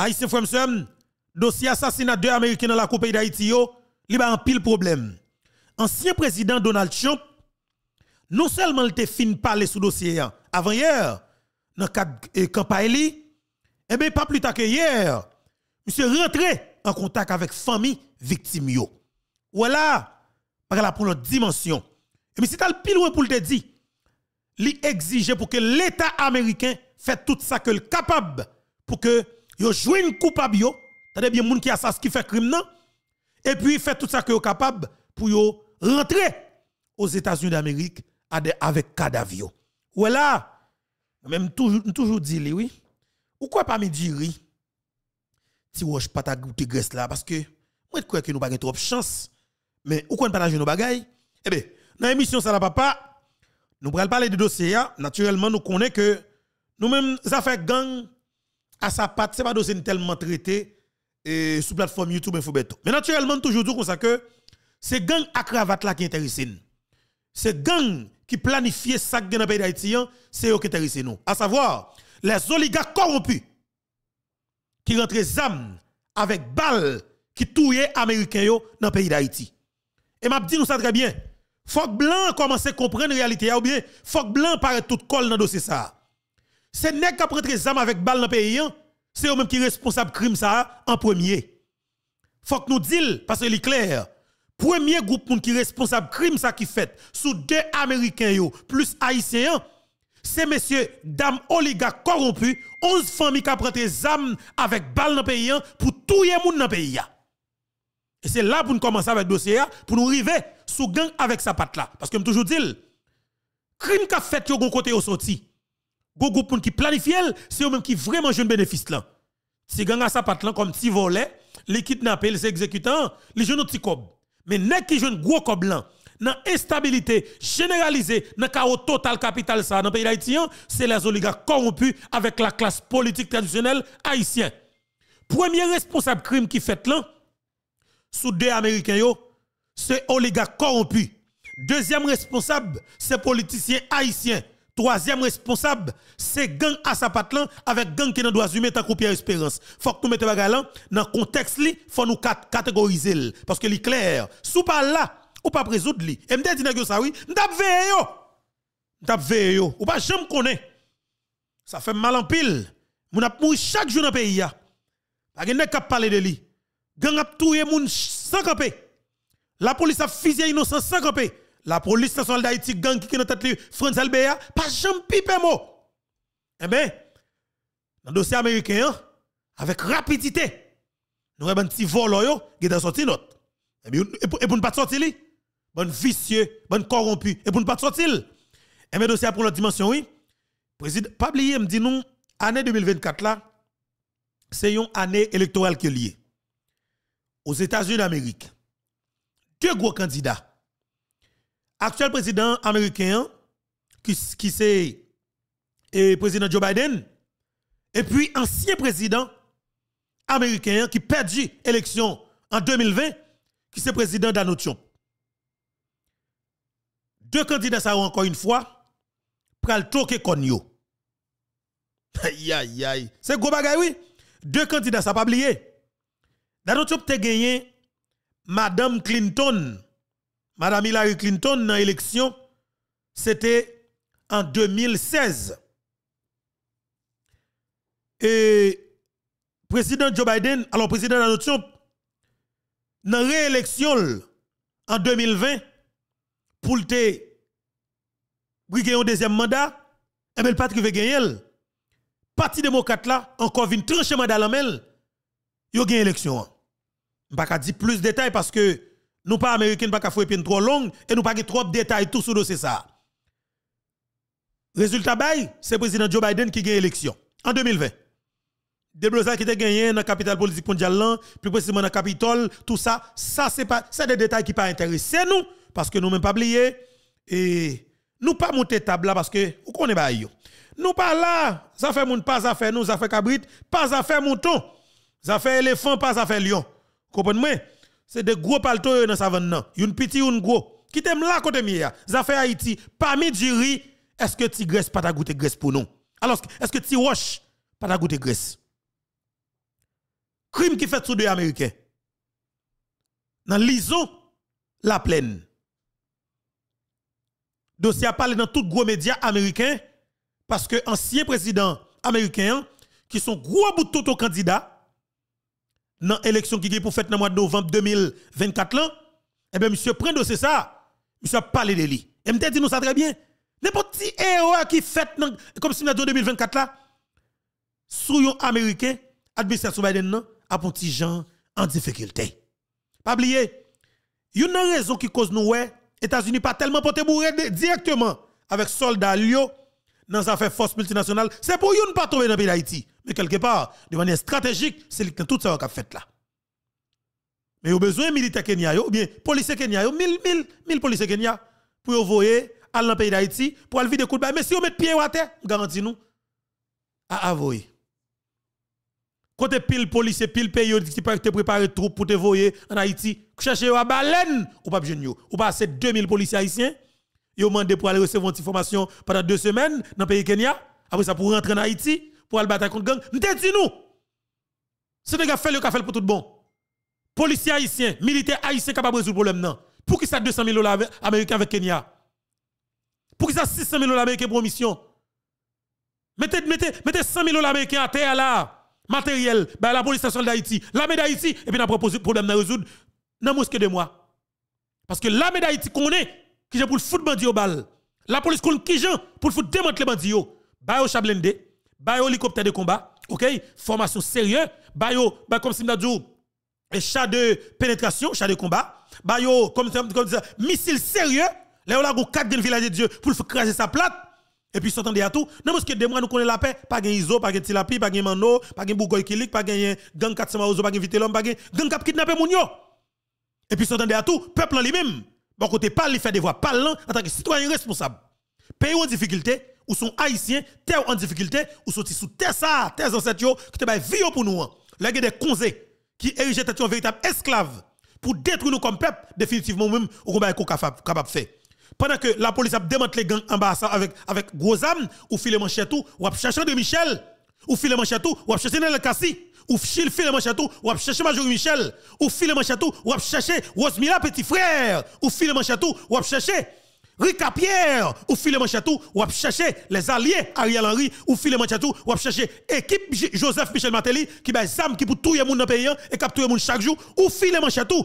Haïtien dossier assassinat deux Américains dans la Coupe d'Haïti Il y a un pile problème. Ancien président Donald Trump non seulement il fini fin parler sous dossier avant hier dans le eh, campagne eh bien pas plus tard que hier, monsieur rentré en contact avec famille victime Voilà, par la pour dimension. Et mais si pour le dire, il exige pour que l'État américain fasse tout ça que est capable pour que yo une coupable yo, tade bien moun qui ce qui fait crime et puis fait tout ça que yo capable pour yo rentrer aux États-Unis d'Amérique avec cadavre. Ou là, même toujours toujours dit oui. Ou quoi pas me dire si wosh pas ta goûter graisse là parce que moi crois que nous pas trop chance mais ou pas partager nos bagailles Eh bien, dans l'émission ça la papa, nous allons parler de dossier hein. naturellement nous connaissons que nous mêmes affaires gang à sa patte, c'est pas dossier tellement traité et sous plateforme YouTube Infobeto. Mais naturellement, toujours du comme ça que c'est gang à cravate là qui intéresse nous. C'est gang qui planifie ça dans le pays d'Haïti, hein, c'est eux qui intéressent nous. À savoir, les oligarques corrompus qui rentrent âmes avec balles qui touillent américains dans le pays d'Haïti. Et m'a dit nous ça très bien. Faut que blanc commence à comprendre la réalité ou bien faut que blanc paraît tout colle dans le dossier ça. C'est nèg qui prendre âmes avec balles dans le pays hein c'est eux-mêmes qui sont responsables crime ça en premier. Faut que nous disions, parce que c'est clair, premier groupe qui est responsable crime ça qui fait, sous deux Américains yo, plus Haïtiens, c'est messieurs, Dame oligarques corrompus, 11 familles qui prennent des armes avec balles dans le pays pour tout le monde dans le pays. Et c'est là pour nous commencer avec le dossier, pour nous arriver sous gang avec sa patte là. Parce que je toujours dit, crime qu'a fait yo gon côté au sorti. Bon groupe qui planifie, c'est eux-mêmes qui vraiment jeune bénéfice là. Si gang à sa comme là comme petit volet, les kidnappés, les exécutants, les jeunes petit cob. Mais n'est-ce qui jeune gros cob là, dans instabilité généralisée, dans chaos total capital ça dans pays haïtien, hein, c'est les oligarques corrompus avec la classe politique traditionnelle haïtienne. Premier responsable crime qui fait là, sous deux américains c'est oligarque corrompu. Deuxième responsable, c'est politicien haïtien. Troisième responsable, c'est gang à avec gang qui n'a doit humain tant qu'on Pierre Espérance. Faut que nous mettions bagay là dans contexte il faut nous catégoriser parce que li clair, sous pas là ou pas résoudre li. Et m'dé dit ça oui, m'tap veille yo. M'tap yo, ou pas jamais connaît. Ça fait mal en pile. Moun ap mouri chaque jour dans le pays ya. Pas gen parler de li. Gang a touye moun sans camper. La police a fusillé innocent sans camper. La police nationale d'Haïti, gang qui est dans tête, France Albea, pas jamais pipe mot. Eh bien, dans le dossier américain, avec rapidité, nous avons un petit vol, qui est sorti l'autre. Eh et pour ne pas sortir, bon vicieux, bon corrompu, et pour ne pas sortir. Et eh bien, dossier pour l'autre dimension, oui. Président, pas oublier, me dit nous, année 2024 là, c'est une année électorale qui est liée. Aux États-Unis d'Amérique, deux gros candidats actuel président américain, qui, qui c'est président Joe Biden, et puis ancien président américain qui perdit l'élection en 2020, qui c'est président Donald Trump. Deux candidats, ça encore une fois, pral toke konyo. Aïe, aïe, aïe. C'est gros bagay, oui. Deux candidats, ça pas oublié. Donald Trump te gagné Madame Clinton Madame Hillary Clinton dans l'élection, c'était en 2016. Et président Joe Biden, alors président Donald Trump, dans réélection en 2020, pour le briguer un deuxième mandat, et bien le parti veut Parti démocrate là, encore une trancher mandat la il a eu l'élection. Je ne vais pas dire plus de détails parce que nous pas américains, pas fait une trop longue et nous pas trop de détails tout sur dossier ça. Résultat bail, c'est président Joe Biden qui gagne l'élection en 2020. Déblosa qui ont gagné dans la capitale politique mondiale, plus précisément dans la Capitole, tout ça, ça c'est pas des détails qui pas intéressent nous parce que nous même pas oublier et nous pas monter table là parce que ou connaît pas Nous pas là, ça fait monde pas affaire nous, ça fait cabrit, pas affaire mouton, ça fait éléphant, pas affaire lion. Comprenez-moi c'est des gros paltos dans sa vanne. Une petit, une gros. Qui t'aime là côté mia? Zafé hein. Haïti, parmi du riz, est-ce que tu graisse pas ta Grèce graisse pour nous? Alors, est-ce que tu roche pas ta goûte graisse? Crime qui fait sous deux Américains. Dans lison, la plaine. Dossier a parlé dans tout gros médias américain parce que ancien président américain qui sont gros bout de candidats, candidat dans l'élection qui est pour fête dans le mois de novembre 2024 là, eh bien, monsieur prend dossier ça, monsieur a parlé de lui. Et m'a dit nous ça très bien. N'importe qui héros eh, qui fait comme si en 2024 là, sous les américain, administration Biden non, a un petit gens en difficulté. Pas oublier, il y a une raison qui cause nous les États-Unis pas tellement te bourrer directement avec soldats liés dans affaires force multinationale, c'est pour yon pas tomber dans pays d'Haïti. Mais quelque part, de manière stratégique, c'est tout ça qu'a fait là. Mais il y besoin de militaires Kenya, ou bien policiers Kenya, mille, mille, policiers Kenya, pour envoyer à le pays d'Haïti, pour aller vider coup de bain. Mais si on met pied à terre, garantis nous, à avouer. Côté pile policier, pile pays vous peux te préparer troupes pour te voyer en Haïti, chercher une baleine, ou pas jeune, ou pas assez 2000 policiers haïtiens, ils ont demandé pour aller recevoir une information pendant deux semaines dans le pays Kenya, après ça pour rentrer en Haïti, pour aller battre contre gang. Nous te dit nous. C'est fait le café pour tout le bon. Policiers haïtiens, militaires haïtiens capables de résoudre le problème. Pour qui ça 200 000 dollars américains avec Kenya? Pour qui ça 600 000 dollars américains pour mission? Mettez, 100 000 dollars américains à terre là. Matériel, bah, la police nationale d'Haïti, l'armée d'Haïti, et puis avons proposé le problème de résoudre dans mosquée de moi. Parce que l'armée d'Haïti est, qui j'ai pour le foot bandit au bal. La police qu'on qui j'ai pour le foot démanteler bandit Bah, au chablende. Bayo hélicoptère de combat, OK, formation sérieuse, bayo, bah comme si dit chat de pénétration, chat de combat, bayo, comme comme ça, missile sérieux, là on a 4 dans village de Dieu pour le craser sa plate. Et puis s'entendre à tout. Non, parce que des mois nous connaissons la paix. Pas de ISO, pas de Tilapi, pas de Mano, pas de Bougoy Kilik, pas de Gang 400 pas de Vitelom, pas de Gang cap kidnappé moun Et puis s'entendre à tout. Peuple en lui-même. Bon côté, pas il fait des voix, parle en tant que citoyen responsable. Pays en difficulté, ou sont haïtiens, terre en difficulté, ou sont sous terre ça, terre ancêtres qui te bail vie pour nous. Hein. Là, des konze, qui érigent en véritable esclave pour détruire nous comme peuple, définitivement même, ou combat capable de faire. Pendant que la police a démantelé gang en bas avec, avec gros âmes, ou filet manche tout, ou cherché de Michel, ou filet manche tout, ou chercher Nel Kassi, ou filet manche tout, ou cherché Major Michel, ou filet manche tout, ou cherché Rosemila Petit Frère, ou filet manche tout, ou cherché. Rika Pierre, ou filet Manchetou, ou chercher les alliés Ariel Henry, ou filet Manchetou, ou chercher équipe Joseph Michel Mateli qui ba Zam qui pou tout moun nan dans pays, et qui tout moun chaque jour, ou filet Manchetou,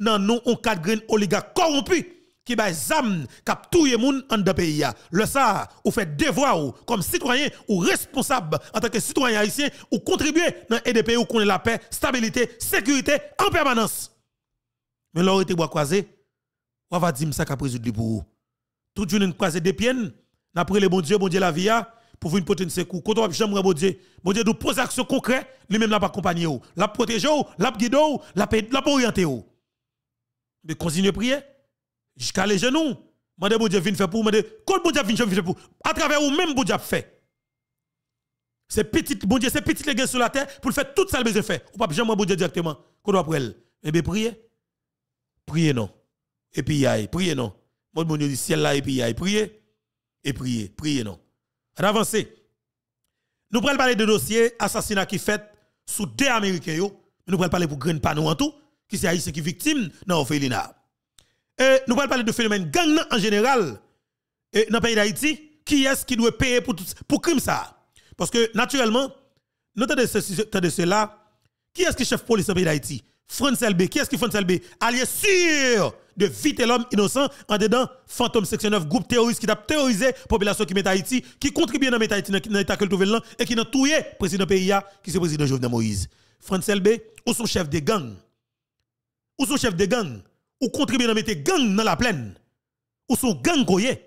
nan non, on quatre grain oligarque corrompu qui ba zam kap touye moun en de pays le sa, ou fait devoir ou comme citoyen ou responsable en tant que citoyen haïtien ou contribuer dans aider pays où la paix stabilité sécurité en permanence mais l'aurait était bois croisé ou va dire ça qu'a résoudre pour tout jour nous croiser des pieds, n'après après les bon Dieu, bon Dieu la vie ah, pour vous porter une secours. Quand on va chambre bon Dieu, bon Dieu nous pose action concrète, lui-même l'a pas accompagné ou, oh. l'a protégé ou, oh. l'a guidé ou, oh. l'a l'a orienté ou. Mais continuez prier jusqu'à les genoux. Mandez bon Dieu vienne faire pour, mandez quand bon Dieu vienne faire pour. À travers ou même bon Dieu fait. C'est petit, bon Dieu, c'est petit gens sur la terre pour faire tout ça le besoin on Ou pas jamais bon Dieu directement. quand on prendre. et eh bien, priez. Priez non. Et puis, y aïe, priez non. Mon bon Dieu dit ciel là et puis a prié, et prier, prier non. En avance. Nous parlons parler de dossier assassinat qui fait sous deux américains yo, nous parlons parler pour Green Panou en tout qui c'est haïtien qui victime dans Ophelina. Et nous parlons parler de phénomène gang en général et dans le pays d'Haïti qui est-ce qui doit payer pour pour crime ça Parce que naturellement, nous de cela qui est-ce qui chef police dans le pays d'Haïti France B, Qui est-ce qui France B? Allié sûr de vite l'homme innocent en dedans Fantôme Section 9, groupe terroriste qui a terrorisé la population qui met Haïti, qui contribue à dans Haïti dans l'état que le et qui a tué le président PIA, qui est le président Jovenel Moïse. France B, ou son chef de gang Ou son chef de gang Ou contribue à mettre gang dans la plaine Ou son gang koye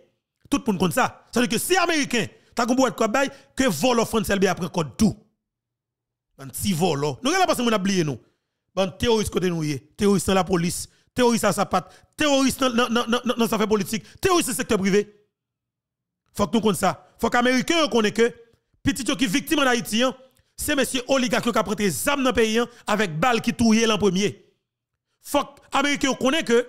Tout le monde compte ça. Ça veut dire que si Américain, t'as compris quoi que volo France LB après code tout. Un petit volo. Oh. Nous, on a oublié nous. Bon, terroriste côté nous terroriste dans la police, terroriste à sa patte, terroriste dans sa fait politique, terroriste dans le secteur privé. Faut que nous connaissons ça. Faut qu'Américains reconnaissent que petit qui victime en Haïti, hein, c'est monsieur oligarque qui a prêté des armes dans le pays hein, avec balle qui touillent l'an premier. Faut qu'Américains reconnaissent que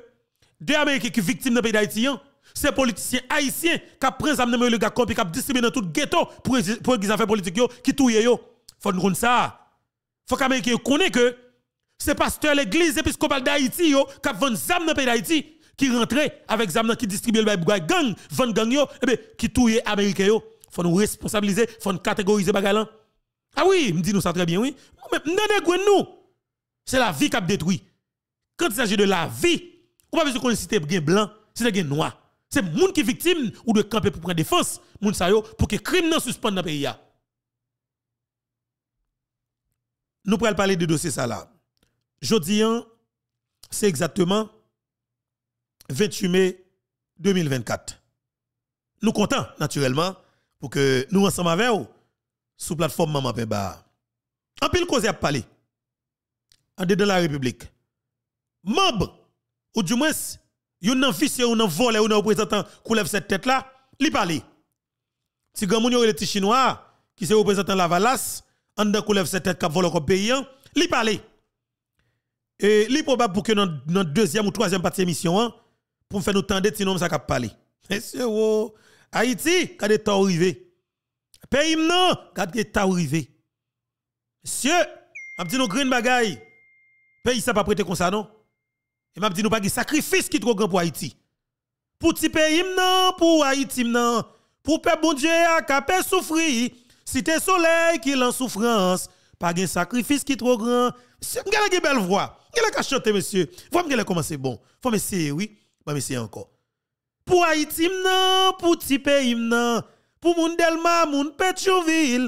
deux Américains qui victimes dans le pays d'Haïti, hein, c'est politiciens haïtiens qui pris des armes dans le gars qui distribué dans tout ghetto pour les affaires politiques qui yo Faut que nous connait ça. Faut qu'Américains reconnaissent que c'est pasteur l'église épiscopale d'Haïti qui a vendu zam dans le pays d'Haïti qui rentrait avec zam qui distribuait le gang, vend gang yo, et eh bien, qui touye américain yo. Faut nous responsabiliser, faut nous catégoriser bagalan. Ah oui, me dit nous ça très bien, oui. Mais nous, c'est la vie qui a détruit. Quand il s'agit de la vie, on pas besoin de connaître bien blanc, c'est bien noir. C'est monde qui est victime ou de camper pour prendre défense, moun sa yo, pour que crime non dans le pays. Nous pourrons parler de dossier ça là. Jeudi, c'est exactement 28 mai 2024. Nous comptons, naturellement, pour que nous ensemble avec vous, sous plateforme Maman Pemba. En pile cause à parler, en de la République, membre, ou du moins, yon nan fils, un nan volé, ou nan représentant, qui lève cette tête-là, li parle. Si vous avez yon le chinois, qui se représentant la Valas, en de cette tête qui vole au pays, li parle. Et il est probable pour que dans deuxième ou troisième partie de l'émission, hein, pour faire nous tendre, sinon ça cap parler. Monsieur, oh. Haïti, quand est arrivé? Pays non, quand est arrivé? Monsieur, m'a dit nous green bagay. Pays ça pas prêter comme ça non? Et m'a dit nous pas de sacrifice qui trop grand pour Haïti. Pour petit pays non, pour Haïti non, pour peuple bon Dieu a souffri. Si tes soleil qui est en souffrance, pas de sacrifice qui est trop grand. Monsieur, m'gade belle voix. Quelle l'a chanter, monsieur? Faut a comment commencer bon. Faut me oui. Bah, essayer encore. Pour Haïti, non. Pour petit pays, non. Pour Mundelma, Moun si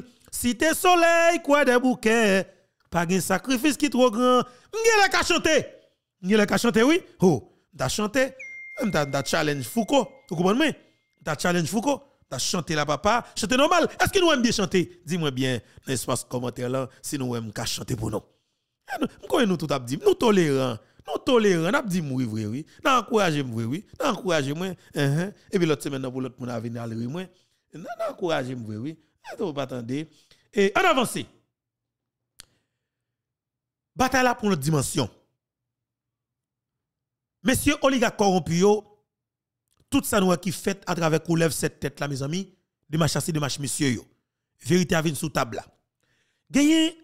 Cité soleil, quoi des bouquets. Pas de sacrifice qui trop grand. M'gèle l'a chanter. M'gèle l'a chanter, oui. Oh, t'as chanté. T'as challenge Foucault. Vous comprenez? T'as challenge Foucault. T'as chanté la papa. chanté normal. Est-ce que nous aimons bien chanter? Dis-moi bien dans l'espace commentaire là si nous aimons qu'à chanter pour nous. Eh, nous tolérons tout tolérons nous nou nous Nou nous ap di oui. Hein, hein. Et puis l'autre semaine pour l'autre oui. en avance. Bataille pour notre dimension. monsieur oligarques yo, tout ça nous qui fait à travers qu'on lève cette tête là, mes amis, de ma et de ma monsieur. Vérité à venir sous table vous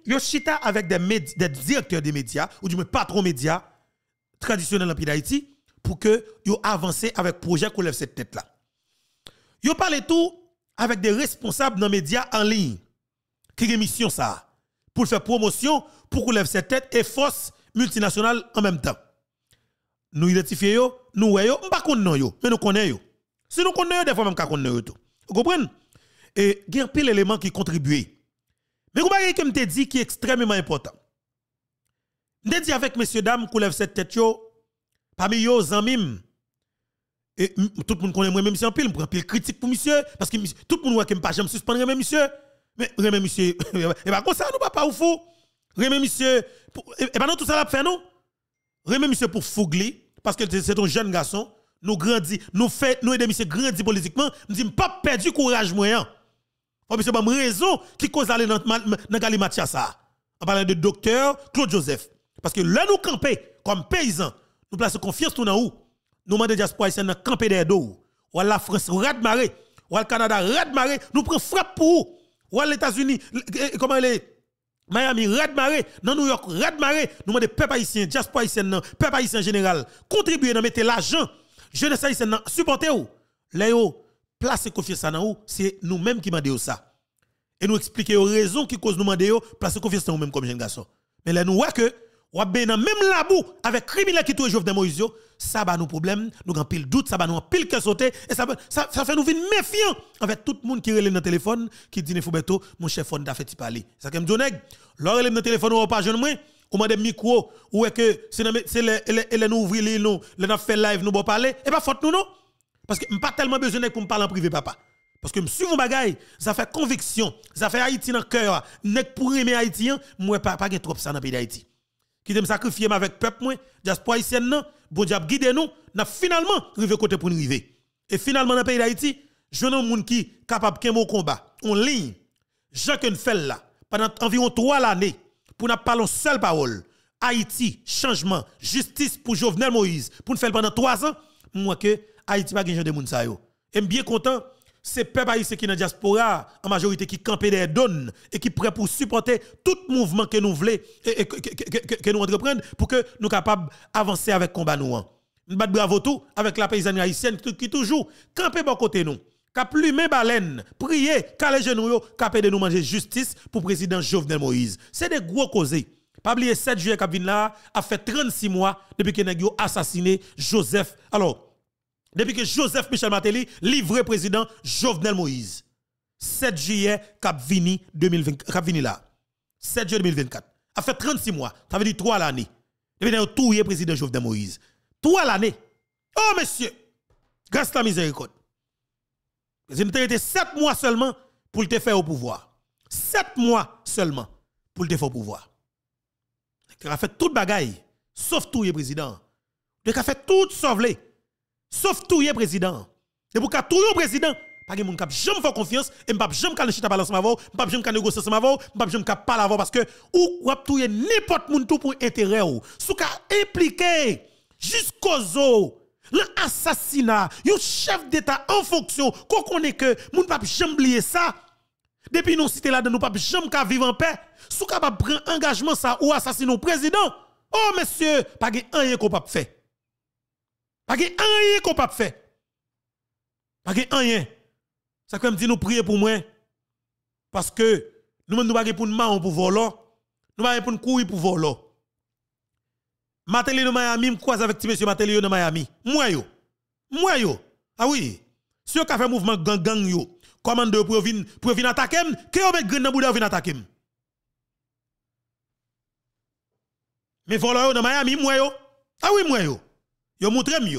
Yoshita avec des, directeurs des médias, ou du moins patrons médias traditionnels en pays d'Haïti, pour que yo avancent avec projet qui lève cette tête-là. Vous parlez tout avec des responsables dans les médias en ligne, qui ont mission ça, pour faire promotion, pour qu'on lève cette tête et force multinationale en même temps. Nous identifions, nous voyons, nous ne connaissons pas, mais nous connaissons. Si nous connaissons, des fois même nous connaissons Vous comprenez? Et il y a un pile élément qui contribuent. Mais vous voyez que je dit qui est extrêmement important. Je dit avec messieurs, dames, qu'on lève cette tête, parmi eux, Zamim, et tout le monde connaît moi, même si en pile, je prends pile critique pour monsieur, parce que tout le monde voit que je ne pas pas suspendre, même monsieur. Mais remè monsieur, et comme ça nous papa ou fou. Remè monsieur, et pas tout ça l'a fait nous. Remè monsieur pour fougli parce que c'est un jeune garçon, nous grandit, nous fait nous aide, monsieur grandit politiquement, Nous dit pas perdu courage moyen. Hein. Oh, monsieur, bah, raison qui cause aller dans le Galimatia ça. En parlant de docteur Claude Joseph. Parce que là, nous camper comme paysans, nous plaçons confiance tout dans nous. Nous demandons diaspora haïtienne de camper derrière dos. Ou la France, red marée. Ou le Canada, red marée. Nous prenons frappe pour Ou les États-Unis, eh, eh, comment est? Miami, red marée. Dans New York, red marée. Nous demandons peuple haïtien, diaspora haïtienne, peuple haïtien en général, contribuer dans mettre l'argent. Jeunesse haïtienne, supporter ou. Léo, placer confiance en nous, c'est nous-mêmes qui demandons ça. Et nous expliquer les raisons qui causent nous demander, placer confiance en nous-mêmes comme jeune garçon. Mais là, nous voyons que, ou bien dans même boue, avec criminel qui touche de Moïse, ça va nous problème, nous avons pile doute, ça va nous pile que sauter, et ça, ça, ça fait nous venir méfiant avec tout le monde qui relève dans téléphone, qui dit, bientôt mon chef, on a fait parler. Ça comme je dit, Lorsque relève dans le téléphone, ou pas jeune moins, ou m'a micro, ou est que c'est les nous ouvrir les nous, les nous fait live, nous bon parler, et eh pas ben, faute nous non. Parce que je pas tellement besoin pour me parler en privé, papa. Parce que je suis mon bagaille, ça fait conviction, ça fait Haïti dans le cœur. Nek pour aimer Je ne suis pas trop ça dans le pays d'Haïti. Qui me sacrifier avec peuple, moi, diaspora haïtienne, non, bon diable guide nous, n'a finalement arrivé côté pour nous arriver. Et finalement, dans le pays d'Haïti, je de monde qui est capable de un combat, en ligne, Jacques fait là, pendant environ trois années, pour nous parler seule parole. Haïti, changement, justice pour Jovenel Moïse, pour nous faire pendant trois ans, moi que Haïti pas de moun sa yo. Et bien content, c'est peuple haïtien qui dans diaspora en majorité qui camper des donne et qui prêt pour supporter tout mouvement que nous voulons et, que, nous entreprendre pour que nous capables avancer avec combat nous. Hein. Nous bravo tout avec la paysanne haïtienne qui, toujours camper bon côté nous. Ka plumé baleine, prier, kale genou capé de nous manger justice pour président Jovenel Moïse. C'est des gros causés. Pas oublier 7 juillet qui là, a fait 36 mois depuis que avons assassiné Joseph. Alors, depuis que Joseph Michel Mateli, livré président Jovenel Moïse. 7 juillet, cap vini, là. 7 juillet 2024. A fait 36 mois. Ça veut dire 3 l'année. Depuis que tout est président Jovenel Moïse. 3 l'année. Oh, monsieur. Grâce à la miséricorde. Il a été 7 mois seulement pour te faire au pouvoir. 7 mois seulement pour le faire au pouvoir. Il a fait toute bagaille, sauf tout le président. Il a fait tout sauver. Sauf tout yon président. Et pour tout yon président, pas de monde qui jamais fait confiance, et pas jamais le chita balance m'avou, pas jamais qu'à négocier m'avou, pas jamais pas la avant parce que ou wap tout n'importe moun tout pour intérêt ou. Sou ka impliqué jusqu'aux l'assassinat yon chef d'état en fonction qu'on connaît que moun pas jamais oublier ça. Depuis nous cité là nous pas jamais qu'à vivre en paix. Sou capable prendre engagement ça ou assassiner président. Oh monsieur, pas de rien qu'on pas fait. Pas de rien qu'on peut faire. Pas de rien. Ça même dit nous prier pour moi. Parce que nous nous pas pour nous manger pour voler. Nous pas pour nous courir pour voler. Mateli de Miami, je croise avec monsieur Mateli de Miami. Moi yo. Moi yo. Ah oui. Si vous fait mouvement gang gang yo, commande pour venir pour venir attaquer, que vous met grand dans boude venir attaquer. Mais yo dans Miami moi yo. Ah oui moi yo. Yo montré mieux.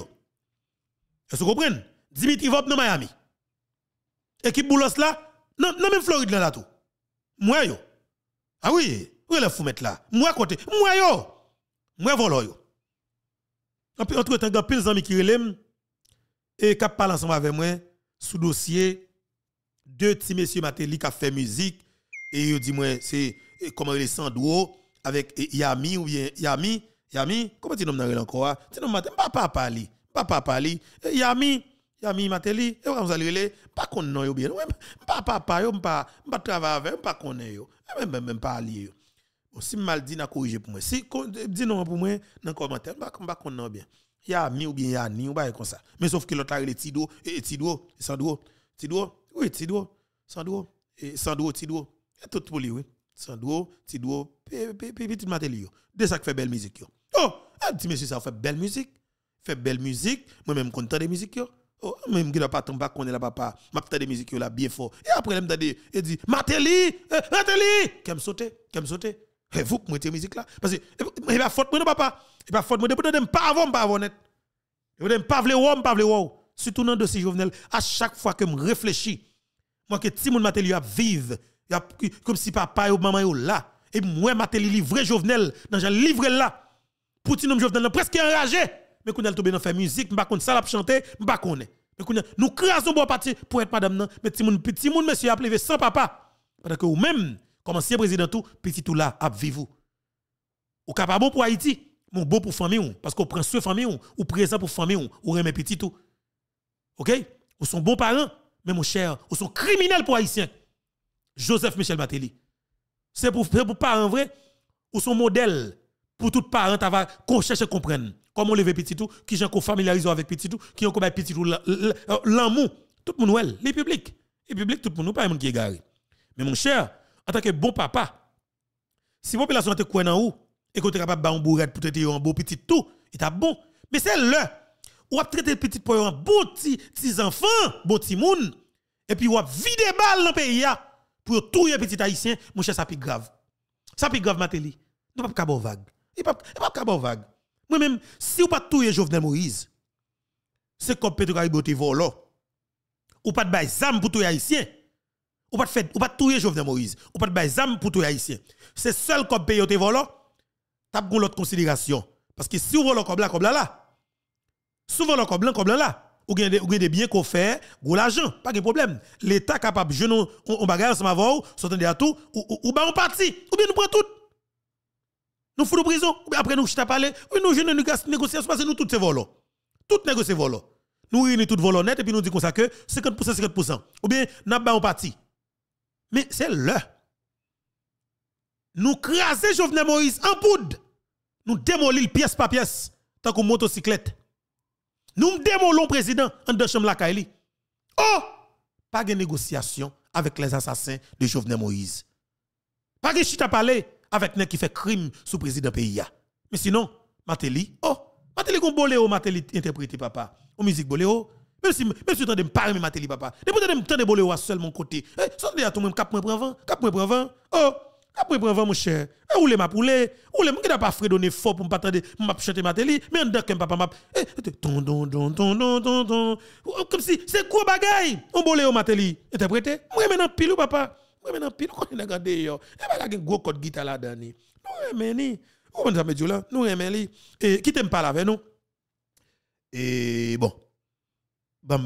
Est-ce que vous comprenez? Dimitri Vop dans Miami. Équipe Boulos là, non, non même Floride là tout. Moi yo. Ah oui, où est le mettre là? Moi côté, moi yo. Moi volo yo. Entre temps, il y a amis qui relèvent et qui parlent ensemble avec moi sous dossier deux petits messieurs Matéli qui fait musique et ils ont moi c'est eh, comment il est Sandro avec eh, Yami ou bien Yami Yami, comment tu nommes encore hein? Tu nommes papa parler, papa parler. Eh, Yami, Yami Mateli, et eh, vous allez le pas qu'on yo bien. Pas papa yo, pas pas travailler avec, pas connaître yo. Eh, même même pas allié. si mal dit na corriger pour moi. Si dit non pour moi dans commentaire, pas pas qu'on non bien. Yami ou bien yani ou pas comme ça. Mais sauf que l'autre le Tido et Tido, Sandro, Tido, oui Tido, Sandro et Sandro Tido. Et tout pour lui oui. Sandro, Tido, petit Mateli De ça fait belle musique Oh, ah dis monsieur, ça fait belle musique. Fait belle musique. Moi-même, content de musique. Oh, ah, même qui n'a pas tombé, qu'on est là, papa. M'a peut des musiques là, bien fort. Et après, elle m'a dit, elle dit, Mateli, euh, Matéli, qu'elle me sauter, qu'elle me sauter. Et eh, vous, moi, musique là. Parce que, eh, eh, il va faute, moi, papa. Il va faute, moi, depuis que je pas avant, pas avant net. Je ne pas vle wou, pas vle Surtout dans le dossier Jovenel, à chaque fois que je réfléchis, moi, que Timon Mateli, a vive, comme si papa et maman là. Et moi, Mateli, livre Jovenel, dans le livre là. Poutine homme Jovenel presque enragé. Mais qu'on est tombé dans faire musique, m'pa connait ça l'a chanter, m'pa connait. Mais qu'on nous crasons bon parti pour être madame nan, mais petit mon petit moun monsieur a plevé sans papa. Pendant que ou même comme ancien président tout petit tout là a vivre. Ou capable pour Haïti, mon beau pour famille ou parce qu'on prend soin famille ou ou présent pour famille ou ou remet petit tout. OK Ou sont bons parents, mais mon cher, ou sont criminels pour haïtiens. Joseph Michel Matéli. C'est pour, pour parent vrai ou son modèle pour tout parent, tu va chercher à comprendre comment lever petit tout, qui j'en familiarisé avec petit tout, qui ont combat petit tout l'amour. Tout le monde, les publics. Les publics, tout le monde, pas les gens qui est garé. Mais mon cher, en tant que bon papa, si la population te quoi en où et que tu êtes capable de faire un pour traiter un beau petit tout, et t'as bon. Mais c'est là ou a traité petit pour un beau petit enfant, beau petit monde, et puis ou a vidé balle dans le pays pour tout les petit haïtien, mon cher, ça pique grave. Ça pique grave, Matéli. Nous pas capable vague. Il pas pas capable vague. Moi même si ou pas touyer Jovenel Moïse, c'est comme Pedro Garibo te volo. Ou pas de bail zam pour tout haïtien. Ou pas fait ou pas touyer Jovenel Moïse, ou pas de bail zam pour tout haïtien. C'est seul comme pays te volo. T'as gon l'autre considération parce que si ou volo comme là comme là là. Souvent le comme blanc comme blanc là. Ou bien des biens qu'on fait, gros l'argent, pas de problème. L'État capable de nous on, on, on bagage ensemble avec vous, s'entendre à tout, ou, ou, bah on parti, ou bien nous prenons tout. Nous faisons prison, après nous, je t'ai parlé, nous, je ne négocions pas, nous, tous, c'est volant. Tout négocie volons. Nous nous, tout volant net et puis nous disons comme ça que 50%, 50%. Ou bien, nous avons un parti. Mais c'est l'heure. Nous crasons Jovenel Moïse en poudre. Nous le pièce par pièce, tant qu'on motocyclette. Nous démolons président en deux chambres la Kaili. Oh! Pas de négociation avec les assassins de Jovenel Moïse. Pas de chita parler avec nek qui fait crime sous président pays. Mais sinon, Mateli, oh, Mateli kon boléo, oh, Mateli interprété papa. Ou musique boléo. Oh. Même si, même si t'en de parler Mateli papa. Depuis t'en de boléo à seul mon côté. Eh, sortez à tout même cap moi prend cap moi prend Oh, cap moi prend mon cher. Eh, ou les ma poule? ou les pas fredonné donner fort pour m'attendre, m'a chanter Mateli, mais en dedans papa m'a. Eh, ton Comme si c'est quoi bagaille. On boléo oh, Matéli interprété. Moi maintenant pilou papa. Mwen men à gade yo. E la ni. E, e, bon. Ban,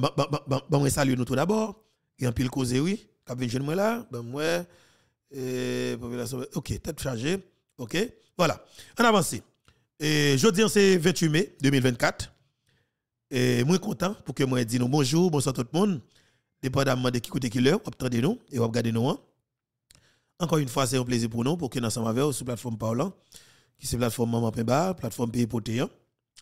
nous tout d'abord. Yon pil koze oui. Kap jen mwen la, ban ok, tête chargée. Ok, voilà. On avance. Et jeudi, c'est 28 mai 2024. Et moi content pour que moi dis nous bonjour, bonsoir tout le monde. Dépendamment de qui côté qui l'heure, vous de nous et vous regardez nous. Hein. Encore une fois, c'est un plaisir pour nous, pour que nous sommes avec vous sur la plateforme Parlant, qui c'est la plateforme Maman Pemba, plateforme Pays la hein.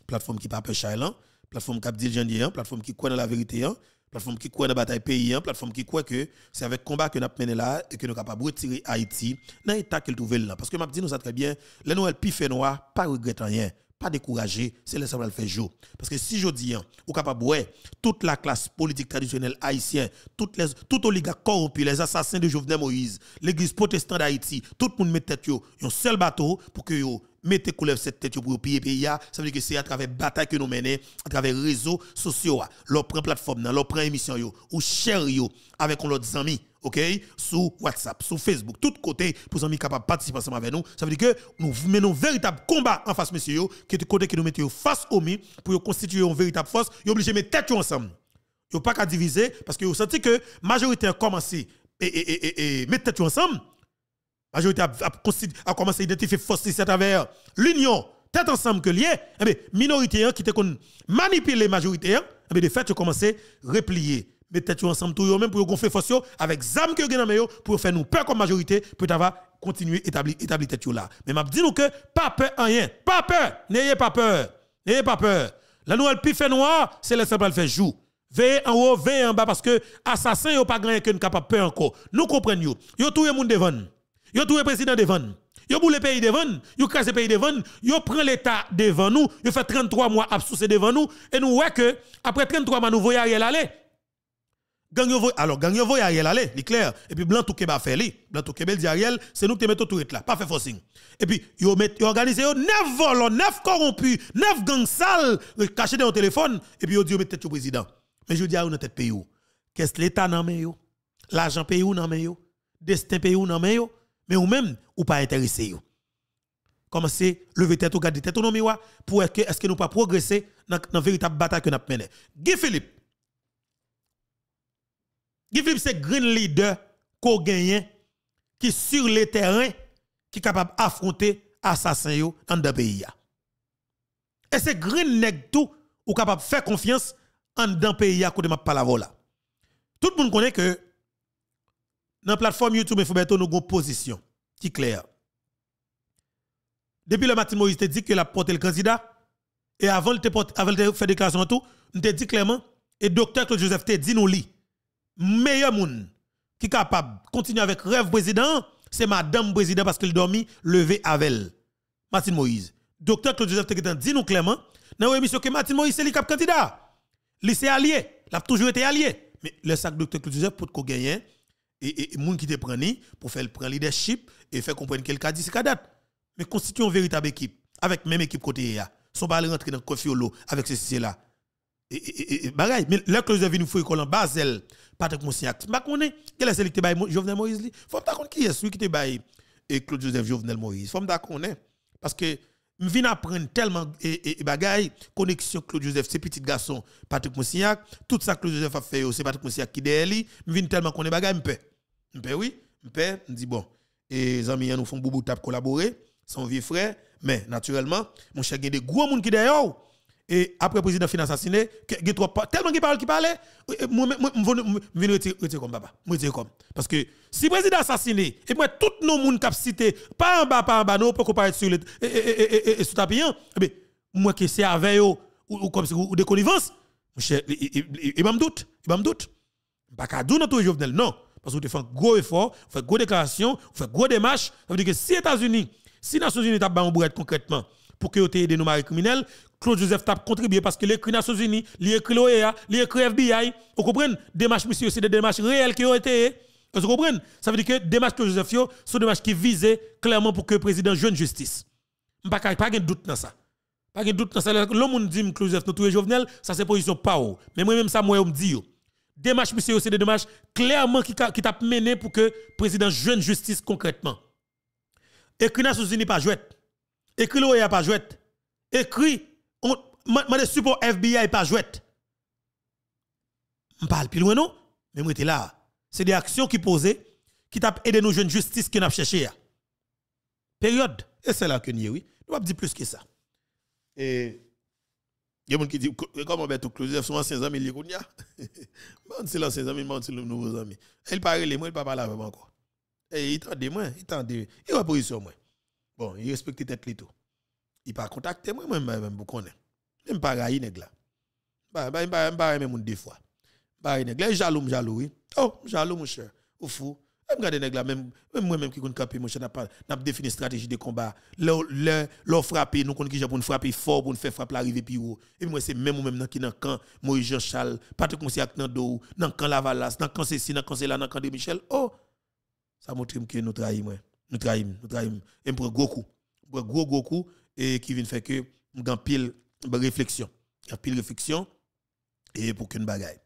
plateforme qui parle la hein. plateforme qui dit la plateforme qui dans la vérité, la hein. plateforme qui croit dans la bataille la plateforme qui croit que c'est avec combat que nous avons mené là et que nous sommes capables de retirer Haïti dans l'état qu'il trouve là. Parce que Mabdi nous ça très bien, les Noël pif et noir, pas regret rien pas décourager, c'est le faire jour. Parce que si je dis, hein, ou capable, ouais, toute la classe politique traditionnelle haïtienne, toutes les, tout oligarque corrompu, les assassins de Jovenel Moïse, l'église protestante d'Haïti, tout le monde met tête, un seul bateau pour que yo mettez couleur cette tête pour payer pays ça veut dire que c'est à travers bataille que nous menons à travers réseaux sociaux leur prend plateforme leur prend émission yo ou cher yo avec l'autre amis OK, sur WhatsApp, sur Facebook, tout côté pour amis capables de participer ensemble avec nous. Ça veut dire que nous menons un véritable combat en face monsieur qui est côté qui nous mettons face au mi pour constituer une véritable force, Ils obligé de mettre tête ensemble. Ils pas qu'à diviser parce que vous senti que majorité a commencé et, mettre tête ensemble. Majorité a, commencé à identifier force à travers l'union tête ensemble que lié, eh bien, minorité qui te les majorité, eh bien, de fait, tu commencé à replier mettez-vous ensemble tout vous-même pour gonfler force avec zam que vous avez pour faire nous peur comme majorité pour t'avoir continuer établir établir tête là. Mais m'a dit nous que pas peur rien, pas peur, n'ayez pas peur, n'ayez pas peur. La nouvelle pif fait noir, c'est le simple fait jour. Veillez en haut, veillez en bas parce que assassin yo pas grand que nous capable peur encore. Nous comprenons vous. Yo tout le monde devant. Vous tout le président devant. Yo boule pays devant, yo crase pays devant, yo prend l'état devant nous, yo fait 33 mois absousé devant nous et nous voyons que après 33 mois nous voyons aller alors gang yo voy Ariel aller, li clair. Et puis blanc tout keba fait li, blanc tout kebel dit Ariel, c'est nous qui mettons tout là, pas fait forcing. Et puis yo met yo vols, yo neuf oh, neuf corrompus, neuf gangs sales euh, cachés dans le téléphone et puis yo dit yo tête au président. Mais je dis à dans tête pays Qu'est-ce que l'état nan men yo? L'argent pays nan men yo? Destin pays nan men yo? Mais ou même ou pas intéressé yo. Commencez lever tête ou garder tête au nom pour est-ce que nous pas progresser dans la véritable bataille que nous menons. Guy Philippe Guy Philippe, c'est grand leader qu'on gagne, qui sur le terrain, qui capable d'affronter assassins dans le pays. Et c'est grand nèg tout, ou capable de faire confiance en dans pays côté de ma parole. Tout le monde connaît que dans la plateforme YouTube, il faut mettre une position qui est claire. Depuis le matin, il te dit que la porté le candidat. Et avant de faire déclaration, tout, il te dit clairement, et docteur Joseph te dit nous lit meilleur monde qui est capable de continuer avec rêve président, c'est madame président parce qu'elle dormi, levé avec elle. Moïse. Docteur Claude Joseph Tegetan dit nous clairement, dans l'émission que Martine Moïse c'est le cap candidat. s'est allié, il a toujours été allié. Mais le sac docteur Claude Joseph pour qu'on gagne et les monde qui te prend pour faire prendre leadership et faire comprendre quel cas dit c'est date. Mais constituer une véritable équipe avec même équipe côté là. Son pas rentrer dans le avec ceci là bagaille. Mais là que vous avez une fouille en Basel, Patrick Moussignac, je ne sais pas qui est celui qui est Jovenel Moïse. Il faut que qui est celui qui est et Claude Joseph Jovenel Moïse. Il faut est Parce que je viens apprendre tellement de bagaille, connexion Claude Joseph, c'est petit garçon, Patrick Moussignac, tout ça Claude Joseph a fait, oh, c'est Patrick Moussignac qui est derrière Je viens tellement qu'on est bagaille, je peux. oui, je peux, je dis bon. Et les amis nous font beaucoup tap collaborer, son vieux frère, mais naturellement, mon cher, il y a des gros monde qui derrière. Oh et après le président fin assassiné, tellement qui parle qui parlait, moi je viens retirer comme papa, parce que si le président assassiné et moi tout nos monde cap cité pas en bas pas en bas non qu'on paraître sur le tapis hein, eh moi qui c'est avec eux ou comme si ou des connivences, il m'a doute, il m'a doute. Pas qu'à dans tout non, parce que vous fait un gros effort, vous faites gros déclaration, vous faites gros démarche, ça veut dire que si États-Unis, si Nations Unies t'a un concrètement pour que vous ayez des noms criminels, Claude Joseph t'a contribué parce que écrit Nations Unies, il écrit l'OEA, il écrit FBI. Vous comprenez Démarche, monsieur, c'est des démarches réelles qui ont été. Vous comprenez Ça veut dire que démarches Claude Joseph sont des démarches qui visaient clairement pour que le président jeune justice. Je n'ai pas de doute dans ça. Pas de doute dans ça. L'homme dit Claude Joseph, nous Jovenel, ça c'est position pas. Mais moi-même, ça, moi, je me dis. Démarche, monsieur, c'est des démarches clairement qui, qui t'a mené pour que le président jeune justice concrètement. Écrit Nations Unies, pas jouette. Écrit l'OEA, pas jouette. Écrit je de support FBI pas jouette. On parle plus loin non, mais moi là. C'est des actions qui posent qui t'a aidé nos jeunes justice qui n'a cherché. Hein. Période et c'est là que nous oui. Nous pas dire plus que ça. Et il y a des gens qui disent comment Berto Joseph sont anciens amis Likounia. Bon c'est l'ancien ami, amis, c'est nouveaux nouveaux amis. Il parle les moi, il pas parler avec moi encore. Et il tendait moi, il Il va position moi. Bon, il respecte tête les tout. Il pas contacté moi même même pour connaître. Même pas raï nèg là. Bah bah bah bah même deux fois. Bah nèg là jaloux jaloux oui. Oh jaloux mon cher. Ou fou. Même garder nèg là même même moi même qui compte camper mon cher n'a pas n'a défini stratégie de combat. Le le frapper nous connait qui j'ai pour frapper fort pour faire frapper l'arrivée puis haut. Et moi c'est même ou même dans qui dans camp Moïse Jean Charles, Patrick Conseac dans dos, dans camp Lavalas, dans camp ceci, dans camp cela, dans camp de Michel. Oh ça montre que nous trahissons. Nous trahissons, nous trahissons. Et pour gros coup. Pour gros gros coup et qui vient faire que nous pile bah, réflexion. Il y a pile réflexion et pour qu'une bagaille.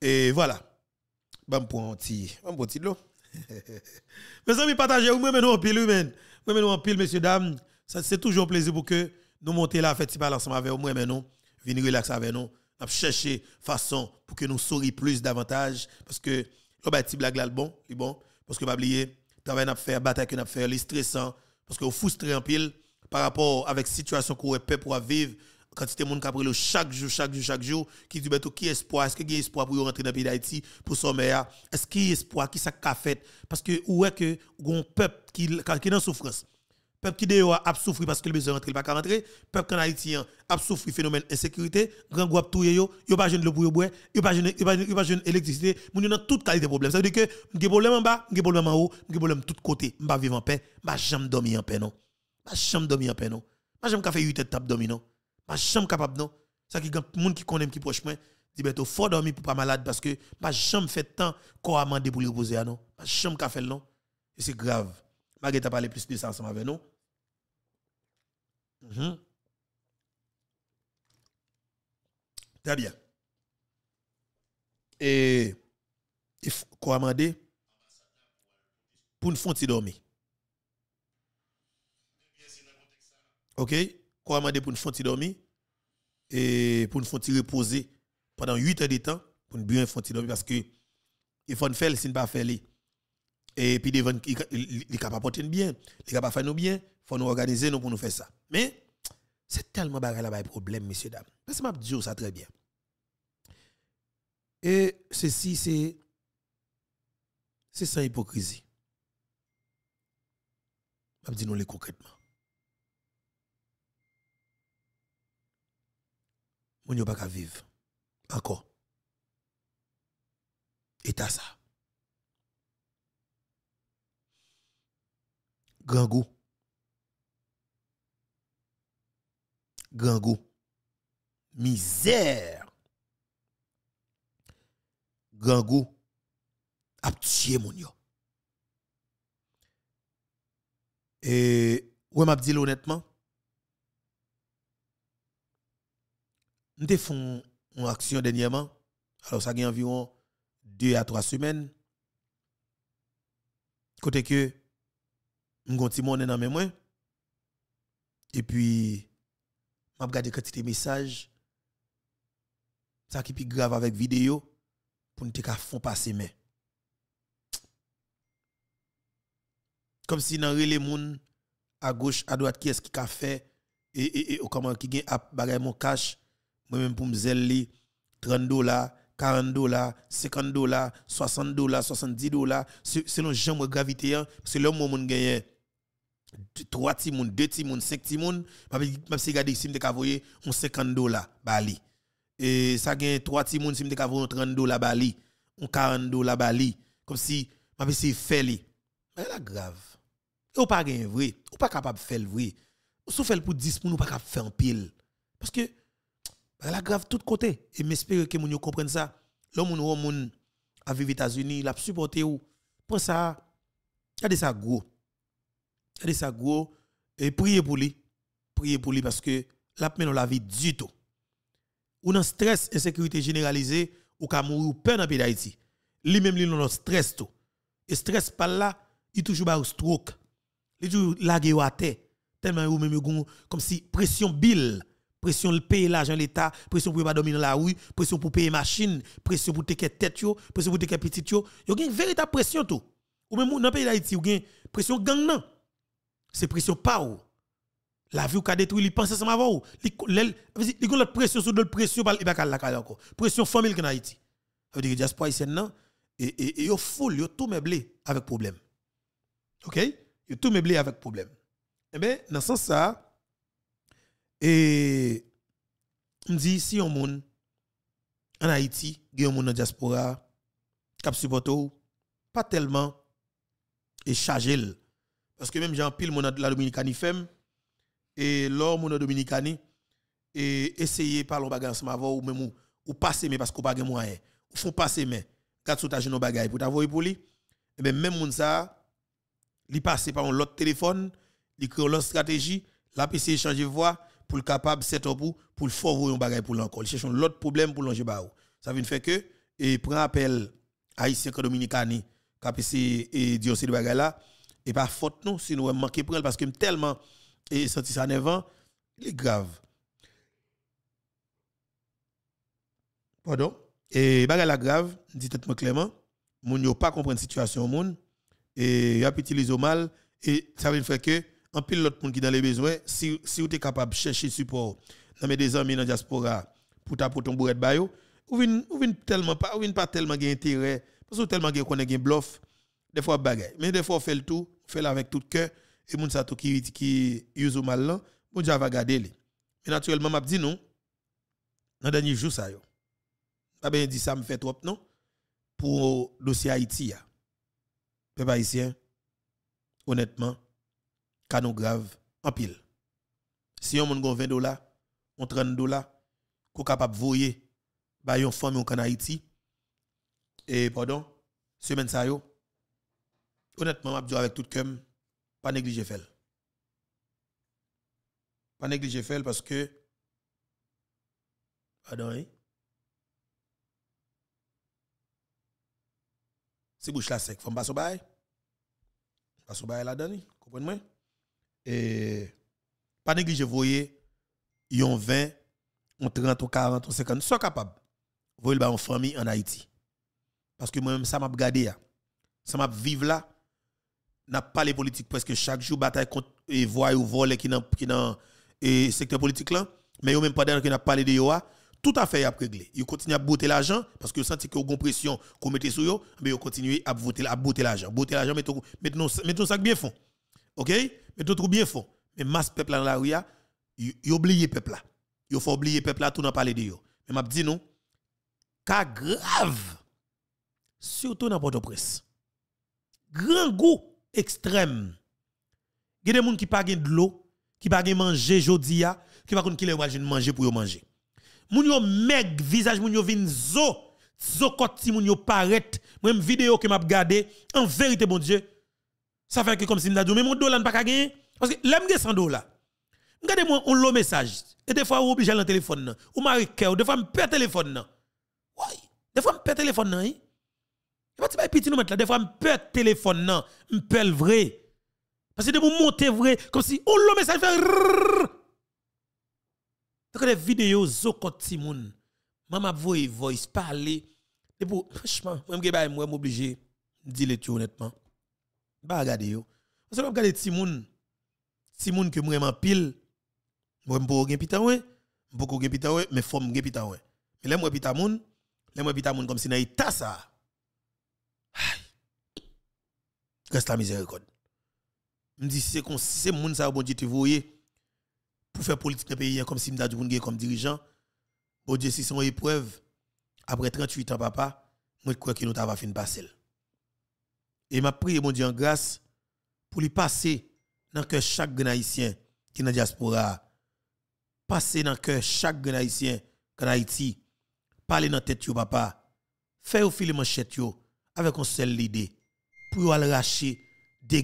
Et voilà. Bam pour un petit, un petit lot. Mes amis, partagez vous même maintenant en pile, même. Même nous en pile, messieurs, dames. C'est toujours un plaisir pour que nous montions la fête, si parler ensemble avec vous, même nous. Venez relaxer avec nous. Nous chercher façon pour que nous sourions plus davantage. Parce que, le petit blague là, bon, bon. Parce que, pas oublier, travail n'a fait, bataille que n'a fait, les stressants. Parce que vous frustrez en pile par rapport avec situation que vous pour vivre quand c'était mon Caprile chaque jour, chaque jour, chaque jour, qui dit, qui espoir, est-ce qu'il y a espoir pour rentrer dans le pays d'Haïti, pour sommeil, est-ce qu'il y a espoir, qui ça qu'a fait? Parce que, où est que, un peuple qui, qui est en souffrance? Peuple qui dehors a souffri parce qu'il besoin rentrer, il pas rentrer. Peuple en haïtien hein, a souffri phénomène insécurité, grand groupe tout yo, yo pas jeune le pour yo boire, yo pas jeune yo pas jeune électricité, moun dans toute qualité problème. Ça veut dire que des problème en bas, des problème en haut, des problème tout côté, m'pa vivre en paix, m'pa jamais dormir en paix non. M'pa jamais dormir en paix non. M'pa jamais café 8 table dormir non. Pas jamais capable non. Ça qui monde qui connaît qui proche moi dit ben faut dormir pour pas malade parce que pas jamais fait tant qu'on demandé pour reposer non. Pas jamais capable fait non. Et c'est grave. Maguette vais parlé plus de ça ensemble avec nous. -hmm. Très bien. Et il faut qu'on amende pour nous faire dormir. OK qu'on pour nous faire dormir et pour nous faire reposer pendant 8 heures de temps pour nous bien faire dormir parce que il faut faire si ne pas faire et puis devant il capable porter bien il capable faire nous bien faut nous organiser nous pour nous faire ça mais c'est tellement bagarre là-bas problème messieurs dames parce que m'a dit ça très bien et ceci c'est c'est sans hypocrisie m'a dit nous les concrètement on ne pas qu'à vivre. Encore. Et t'as ça. Gangou. Gangou. Misère. Gangou. goût. mon yo. Et, Où m'a dit honnêtement, Nous avons fait une action dernièrement. Alors, ça a environ deux à trois semaines. Côté que, nous avons un dans mes mains. Et puis, je regarde quantité de messages. Ça qui est grave avec vidéo. Pour nous faire passer mais Comme si dans les gens à gauche, à droite, qui est-ce qui a fait et, et, et comment qui a fait mon cash moi-même, pour me 30 dollars, 40 dollars, 50 dollars, 60 dollars, 70 dollars, selon jambe gravité, hein. c'est le moment où gagne 3 timoun, 2 timons, 5 timoun, je si regarder si me voyer on 50 dollars bali. Et ça gagne 3 timons si me voyer on 30 dollars bali, on 40 dollars bali, comme si je si fait. Mais la grave. Ou pas gagne vrai, ou pas capable de faire le vrai. Ou fait pour 10 pour nous pas faire en pile. Parce que la grave tout côté. Et j'espère que vous comprenez ça. L'homme ou a à aux États-Unis, l'a supporté ou. Pour ça, regardez ça gros. Regardez ça gros et priez pour lui. Priez pour lui parce que l'a mené la vie du tout. Ou dans stress sécurité généralisée ou ka mourir ou peine dans pays d'Haïti. Lui même lui a stress tout. Et stress pas là, il toujours ba stroke. Il toujours lagué à terre tellement ou même comme si pression bile pression le payer l'argent l'État, pression pour pas dormir la rue, pression pour payer machine, pression pour te tête yo, pression pour te petit yo. Yo une véritable pression tout. Ou même dans le pays d'Haïti, ou gen pression gang non. C'est pression pas La vie ou ka détruit, il pense ensemble avou ou. Li gon l'autre pression sur le pression pas la caille encore. Pression famille en Haïti. Ça veut dire diaspora ici non et et yo foul yo tout meublé avec problème. OK? Yo tout blé avec problème. Eh ben dans ce sens ça, et me dit si on monde en Haïti, il y a un monde dans diaspora cap supporte pas tellement et chargé parce que même j'ai un pile monde de la Dominicanie femme et l'homme mon Dominicanie et essayer par l'on bagage ensemble ou même ou, passer mais parce qu'on pas de moyen ou font passer mais quand sous ta nos bagages pour t'avoir pour lui et eh ben même moun ça il passe par l'autre téléphone il crée l'autre stratégie la PC de voix pour le capable c'est pour pour le fort un bagage pour l'encore. un l'autre problème pour l'enjeu baou. Ça veut dire que et prend appel haïtien que dominicani a et dire de bagage là et pas faute nous, si nous manquer prendre parce que tellement et senti ça 9 ans, il est grave. Pardon. Et bagage la grave, dit moi clairement, moun yo pas comprendre situation et y a utilisé mal et ça veut dire que en pile l'autre monde qui dans les besoins, si, si vous êtes capable de chercher support dans mes amis dans la diaspora pour t'apporter ton bourret de bayo, ou vin tellement pas, ou pas tellement d'intérêt parce que tellement gain tellement gain bluff, des fois bagay, Mais des fois, on fait le tout, on fait avec tout cœur, et moun sa tout qui, qui use ou mal là, bon Dieu va garder li. Mais naturellement, m'a dit non, dans dernier jour ça yo. Pas bien dit ça me fait trop non, pour dossier Haïti ya. Peuple haïtien, honnêtement, canon grave en pile. Si on a 20 dollars, on 30 dollars, qu'on capable de voyer, bah yon femme en Haïti, et pardon, semaine sa yo, honnêtement, je avec tout cœur, pas négliger Fell. Pas négliger Fell parce que, pardon, hein? Si bouche la sec, faut pas se bail. Pas se bail la dani hein? comprenez-moi? et pas négliger ils ont 20 ont 30 ou 40 ou 50 sont capables voyez une famille en Haïti parce que moi-même ça m'a gardé ça m'a vivre là n'a pas les politiques presque chaque jour bataille contre et voies ou vol qui dans dans et secteur politique là mais eux même pas pendant qui n'a pas de yo tout à fait à ont réglé ils continuent à botter l'argent parce que senti que ont pression qu'on mettait sur eux mais ils continuent à voter à botter l'argent botter l'argent mettons mettons sac bien fond OK mais d'autres bien font. Mais masse peuple dans la rue, oublié peuple là. Ils faut oublier peuple là tout pas parler de yo. Mais m'a dit non, cas grave surtout dans port de presse. Grand goût extrême. Il y a des gens qui pas de l'eau, qui pas manger jodi qui pas qui les de manger pour manger. Moun yo meg visage moun yo vin zo, zo koti moun yo paret, même vidéo que m'a regardé, en vérité bon Dieu, ça fait que comme si je dit, mais mon dollar n'a pas gagné. Parce que l'homme est 100 dollars. Regardez-moi, on l'a message. Et des fois, on oblige à le téléphone. Ou marie Ou des fois, on perd le téléphone. Oui. Des fois, on perd le téléphone. ne hein. sais pas petit nous mettre là. Des fois, on perd le téléphone. On perd le vrai. Parce que de vous monter vrai, comme si on l'a message fait. Donc, des vidéos, zo contre moun. Maman, voice, parler. Et pour, franchement, bah, moi, je suis obligé de dire honnêtement. Ba regarder yo. Parce que regarder ti moun ti moun que vraiment pile moi m'po gen pita ouais, m'po gen pita ouais, mais faut gen pita ouais. Mais l'aime pita moun, l'aime pita moun comme si na sa ça. Reste la miséricorde. Me dit c'est con si c'est moun ça bon Dieu te voyez pour faire politique dans pays comme si m'da du comme dirigeant. Bon Dieu si son épreuve après 38 ans papa, moi crois que nous t'ava fin passer. Et m'a prière, mon Dieu en grâce pour lui passer dans le cœur chaque Haïtien qui est dans la diaspora. Passer dans le cœur chaque Haïtien qui est en Haïti. Parler dans la tête, papa. Faire au fil manchette avec une seule idée. Pour aller racher, des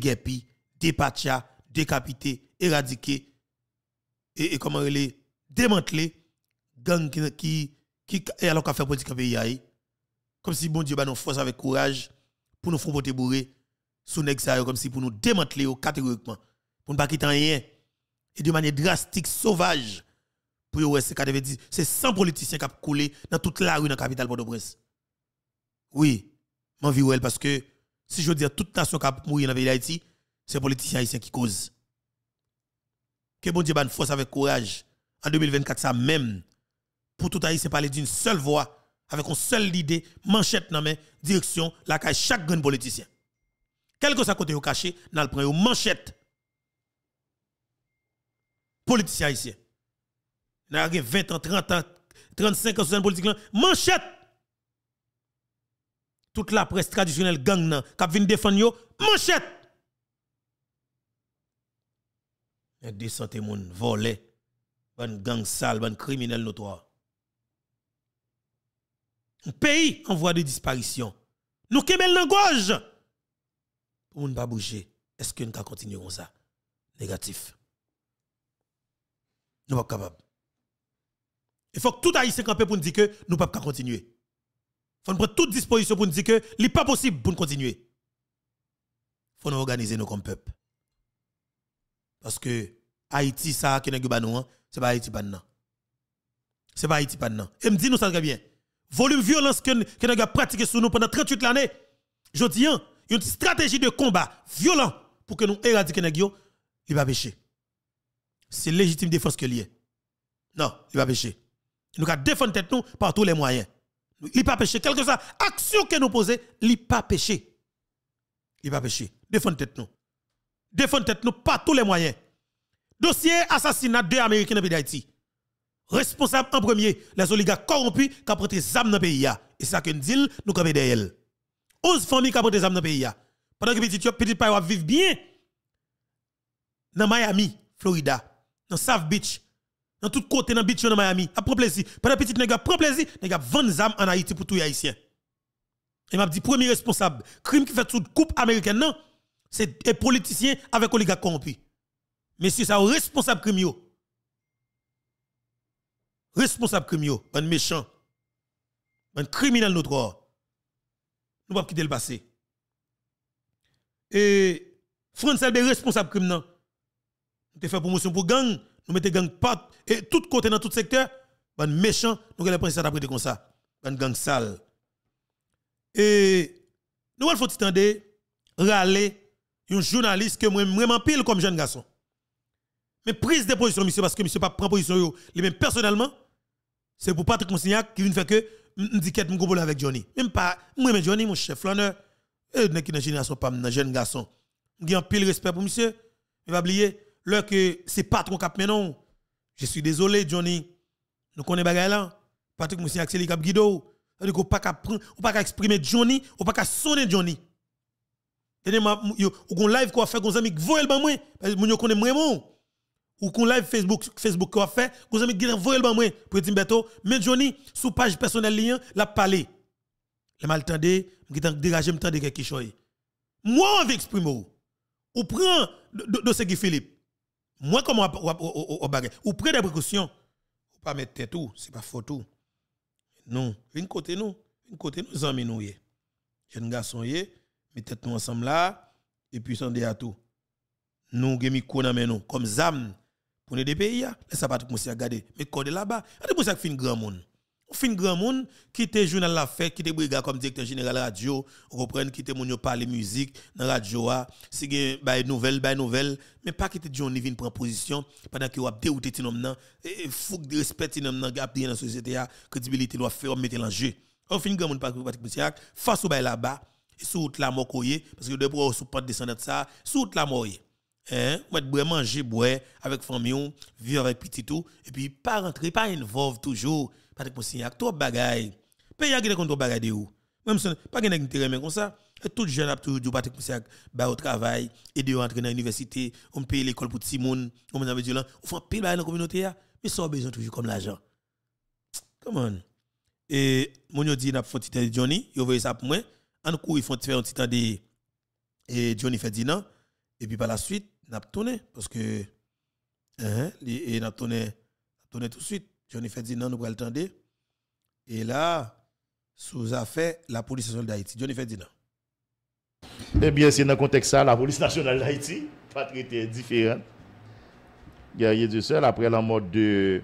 dépatcher, décapiter, éradiquer. Et, et comment les démanteler gang qui qui alors qu'a la politique pays comme si bon Dieu bah, nous force avec courage pour nous faire porter bourré sous nèg comme si pour nous démanteler catégoriquement pour ne pas quitter rien et de manière drastique sauvage pour ouais c'est dire c'est 100 politiciens qui ont coulé dans toute la rue dans la capitale Port-au-Prince oui m'en elle parce que si je veux dire toute nation qui a mouru dans la pays d'Haïti c'est politiciens haïtiens qui causent que bon Dieu ban force avec courage en 2024 ça même pour tout c'est parler d'une seule voix avec une seule idée, manchette dans main, direction la caille chaque grand politicien. Quel que soit côté au caché, n'a le une manchette. Politicien haïtien. N'a 20 ans, 30 ans, 35 ans, 60 politique manchette. Toute la presse traditionnelle gang nan, kap vin défendre yo, manchette. Et des centaines moun volé, ban gang sale, ban criminel notoire un pays en voie de disparition. Nous kemel dans langage. Pour ne pas bouger. Est-ce que nous comme ça Négatif. Nous ne sommes pas capables. Il faut que tout haïtien campe pour nous dire que nous ne pouvons pas continuer. Il faut nous prendre toute disposition pour nous dire que ce n'est pas possible pour nous continuer. Il faut nous organiser nous comme peuple. Parce que Haïti, ça, qui hein, est nous, ce n'est pas Haïti, maintenant. Ce n'est pas Haïti, maintenant. Et me dis nous ça très bien volume violence que que nous pratiqué sur nous pendant 38 années. je dis hein, une stratégie de combat violent pour que nous éradiquions nèg il va pécher c'est légitime défense que lié non il va pécher nous va défendre tête nous par tous les moyens il pas péché quelque chose, action que nous posons il pas péché il pas péché défendre tête nous défendre tête nous par tous les moyens dossier assassinat deux américains dans d'Haïti responsable en premier, les oligarques corrompus qui ont pris des âmes dans le pays. Et ça que nous disons, nous avons des 11 familles qui ont pris des âmes dans le pays. Pendant que petit petits pays vivent bien dans Miami, Florida, dans South Beach, dans tout côté dans beach dans Miami, à prendre plaisir. Pendant petit nèg prend plaisir, ont vend des âmes en Haïti pour tous les haïtiens. Et m'a dit premier responsable, crime qui fait toute coupe américaine non, c'est des politiciens avec oligarques corrompus. mais c'est ça responsable crime responsable crime bon méchant, un criminel notre or. Nous pas quitter le passé. Et France est responsable crime Nous te fait promotion pour gang, nous mettons gang pas et tout côté dans tout secteur, un ben, méchant, nous avons prendre ça d'après comme ça, un ben, gang sale. Et nous allons faut râler un journaliste que moi vraiment pile comme jeune garçon. Mais prise de position monsieur parce que monsieur pas prend position lui-même personnellement c'est pour Patrick Moussignac qui vient faire que je dis que je avec Johnny. Même pas, moi, mais Johnny, mon chef, l'honneur, et qui une génération, pas un jeune garçon. Je un pile respect pour monsieur. Mais va oublier, l'heure que c'est patron cap menon. Je suis désolé, Johnny. Nous connaissons bagaille là. Patrick Moussignac, c'est le qui a guido. On ne pas pas exprimer Johnny, ou pas sonner Johnny. a on live qu'on a fait avec amis, moi parce que nous connaissons vraiment ou qu'on live Facebook, Facebook a fait, vous avez qui envoyé le moi pour dire Beto, oh. mais Johnny, sous page personnelle lien, l'a parlé. mal maltendés, qui t'en dégagé me tendé quelque chose. Moi, on veut exprimer ou. prendre, prend de ce qui Philippe. Moi, comment on Ou prend des précautions. Ou pas mettre tête tout, c'est pas faux tout. Non, une côté nous, une côté nous, amis nous. Jeune garçon, mettez-nous ensemble là, et puis tendez à tout. Nous, nous, nous, comme ZAM. Pour les pays, laissez pas tout monsieur regarder. Mais code là-bas, c'est pour ça qu'il fin grand monde. Fin grand monde qui était journal la fête, qui était brigade comme directeur général radio, reprendre qui était mon parler musique dans radio a, si gen bay nouvelle, bay nouvelle, mais pas qui était Johnny vient prendre position pendant que a dérouté ti nom nan, et fouk de respect ti nom nan gap dans la société a, crédibilité doit faire mettre en jeu. On fin grand monde pas Patrick Monsieur face au bay là-bas, sous la mort parce que de pour sous pas descendre ça, sous la mort hein, mettre boire, manger, boire avec famille, vivre avec petit tout, et puis pas rentrer, pas involve toujours, parce que c'est trop bagaille. Pays a gagné contre bagaille de ou. Même si pas gagné intérêt mais comme ça, et tout jeune a toujours Patrick Moussa ba au travail, et de rentrer dans l'université, on paye l'école pour petit monde, on avait dit là, on fait pile dans la communauté mais ça a besoin toujours comme l'argent. Come on. Et mon dit n'a fait de Johnny, il veut ça pour moi. En cours, ils font faire un petit temps de Johnny Ferdinand et puis par la suite tourné parce que hein, et n'a tourné tourné tout de suite Johnny non, nous le tendre et là sous affaire la police nationale d'Haïti Johnny non. Eh bien c'est dans le contexte ça la police nationale d'Haïti pas traité différent guerrier du seul après la mort de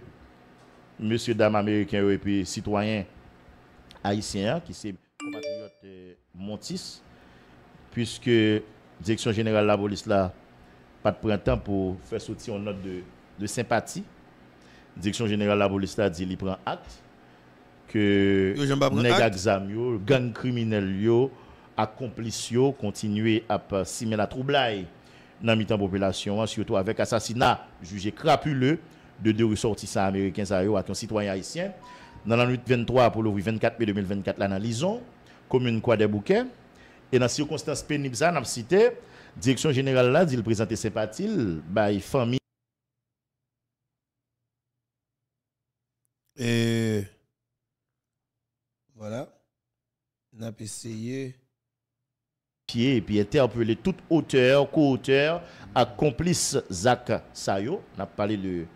monsieur dame américain et puis citoyen haïtien qui c'est compatriote euh, Montis puisque direction générale de la police là pas de printemps pour faire sortir une note de, de sympathie. Direction générale de la police a dit qu'il prend acte que les gangs criminels, gang continuer à simuler la trouble dans la population surtout avec assassinat jugé crapuleux de deux ressortissants américains ça un citoyen haïtien dans la nuit 23 pour le 24 mai 2024 l'analyse commune Croix des Bouquets et dans circonstances pénibles ça n'a cité Direction générale là, dit le présenté bah, il bah, famille. Et voilà, n'a pas essayé. Pied et puis interpeller tout auteur, co-auteur, accomplice Zach Sayo. n'a a parlé le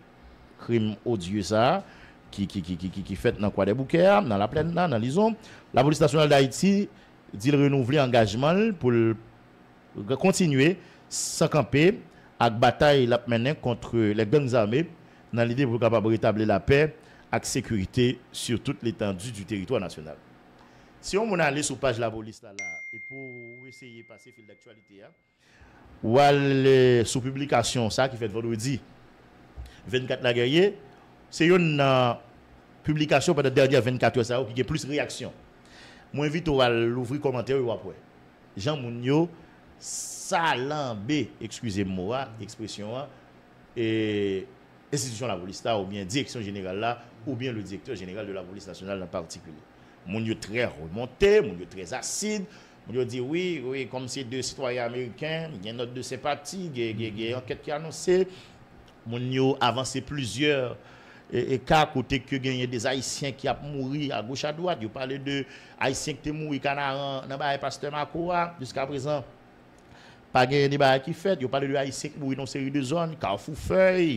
crime odieux ça. Qui, qui, qui, qui, fait dans quoi des bouquets, dans la plaine, dans l'ison. La police nationale d'Haïti dit renouveler engagement pour continuer sans camper avec bataille la contre les gangs armés dans l'idée de capable rétablir la paix et la sécurité sur toute l'étendue du territoire national. Si on allait sur la page de la police là, et pour essayer de passer fil d'actualité, hein, ou sur sous publication, ça qui fait vendredi 24 la guerrier, c'est une euh, publication pendant la dernière 24 heures ça, qui a plus de réactions. vous invite à l'ouvrir commentaire et après. Jean Mounio, salambe, excusez-moi, expression, hein. et institution de la police là, ou bien direction générale là, ou bien le directeur général de la police nationale en particulier. Mon Dieu très remonté, mon Dieu très acide, mon Dieu dit oui, oui, comme c'est deux citoyens américains, il y a une autre de sympathie, il y a une enquête qui est annoncée. Mon Dieu avancé plusieurs et, qu'à cas côté que a des haïtiens qui a mouru à gauche à droite, il parlait de haïtiens qui ont mouru canaran dans pasteur Makoua, jusqu'à présent pas des débat qui fait. Ils parlent de Haïti qui mourir dans une série de zones, Carrefour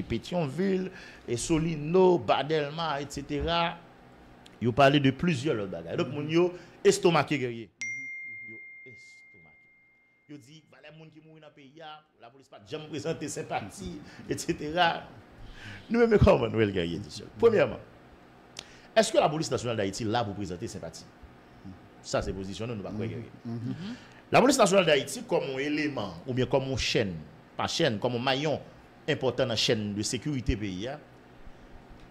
Pétionville, et Solino, Badelma, etc. vous parlent de plusieurs autres bagages. Donc, ils sont estomacés, guerriers. Ils il y a des gens qui mourent dans le pays, la police n'a pas jamais présenté ses etc. Nous-mêmes, comment nous, les guerriers, mm-hmm. Premièrement, est-ce que la police nationale d'Haïti là pour présenter sympathie Ça, c'est positionné, nous ne pas La mounis nasyonal de Haiti komon eleman ou bien komon chen pa chen, komon mayon importan nan chen de sekurite pe ya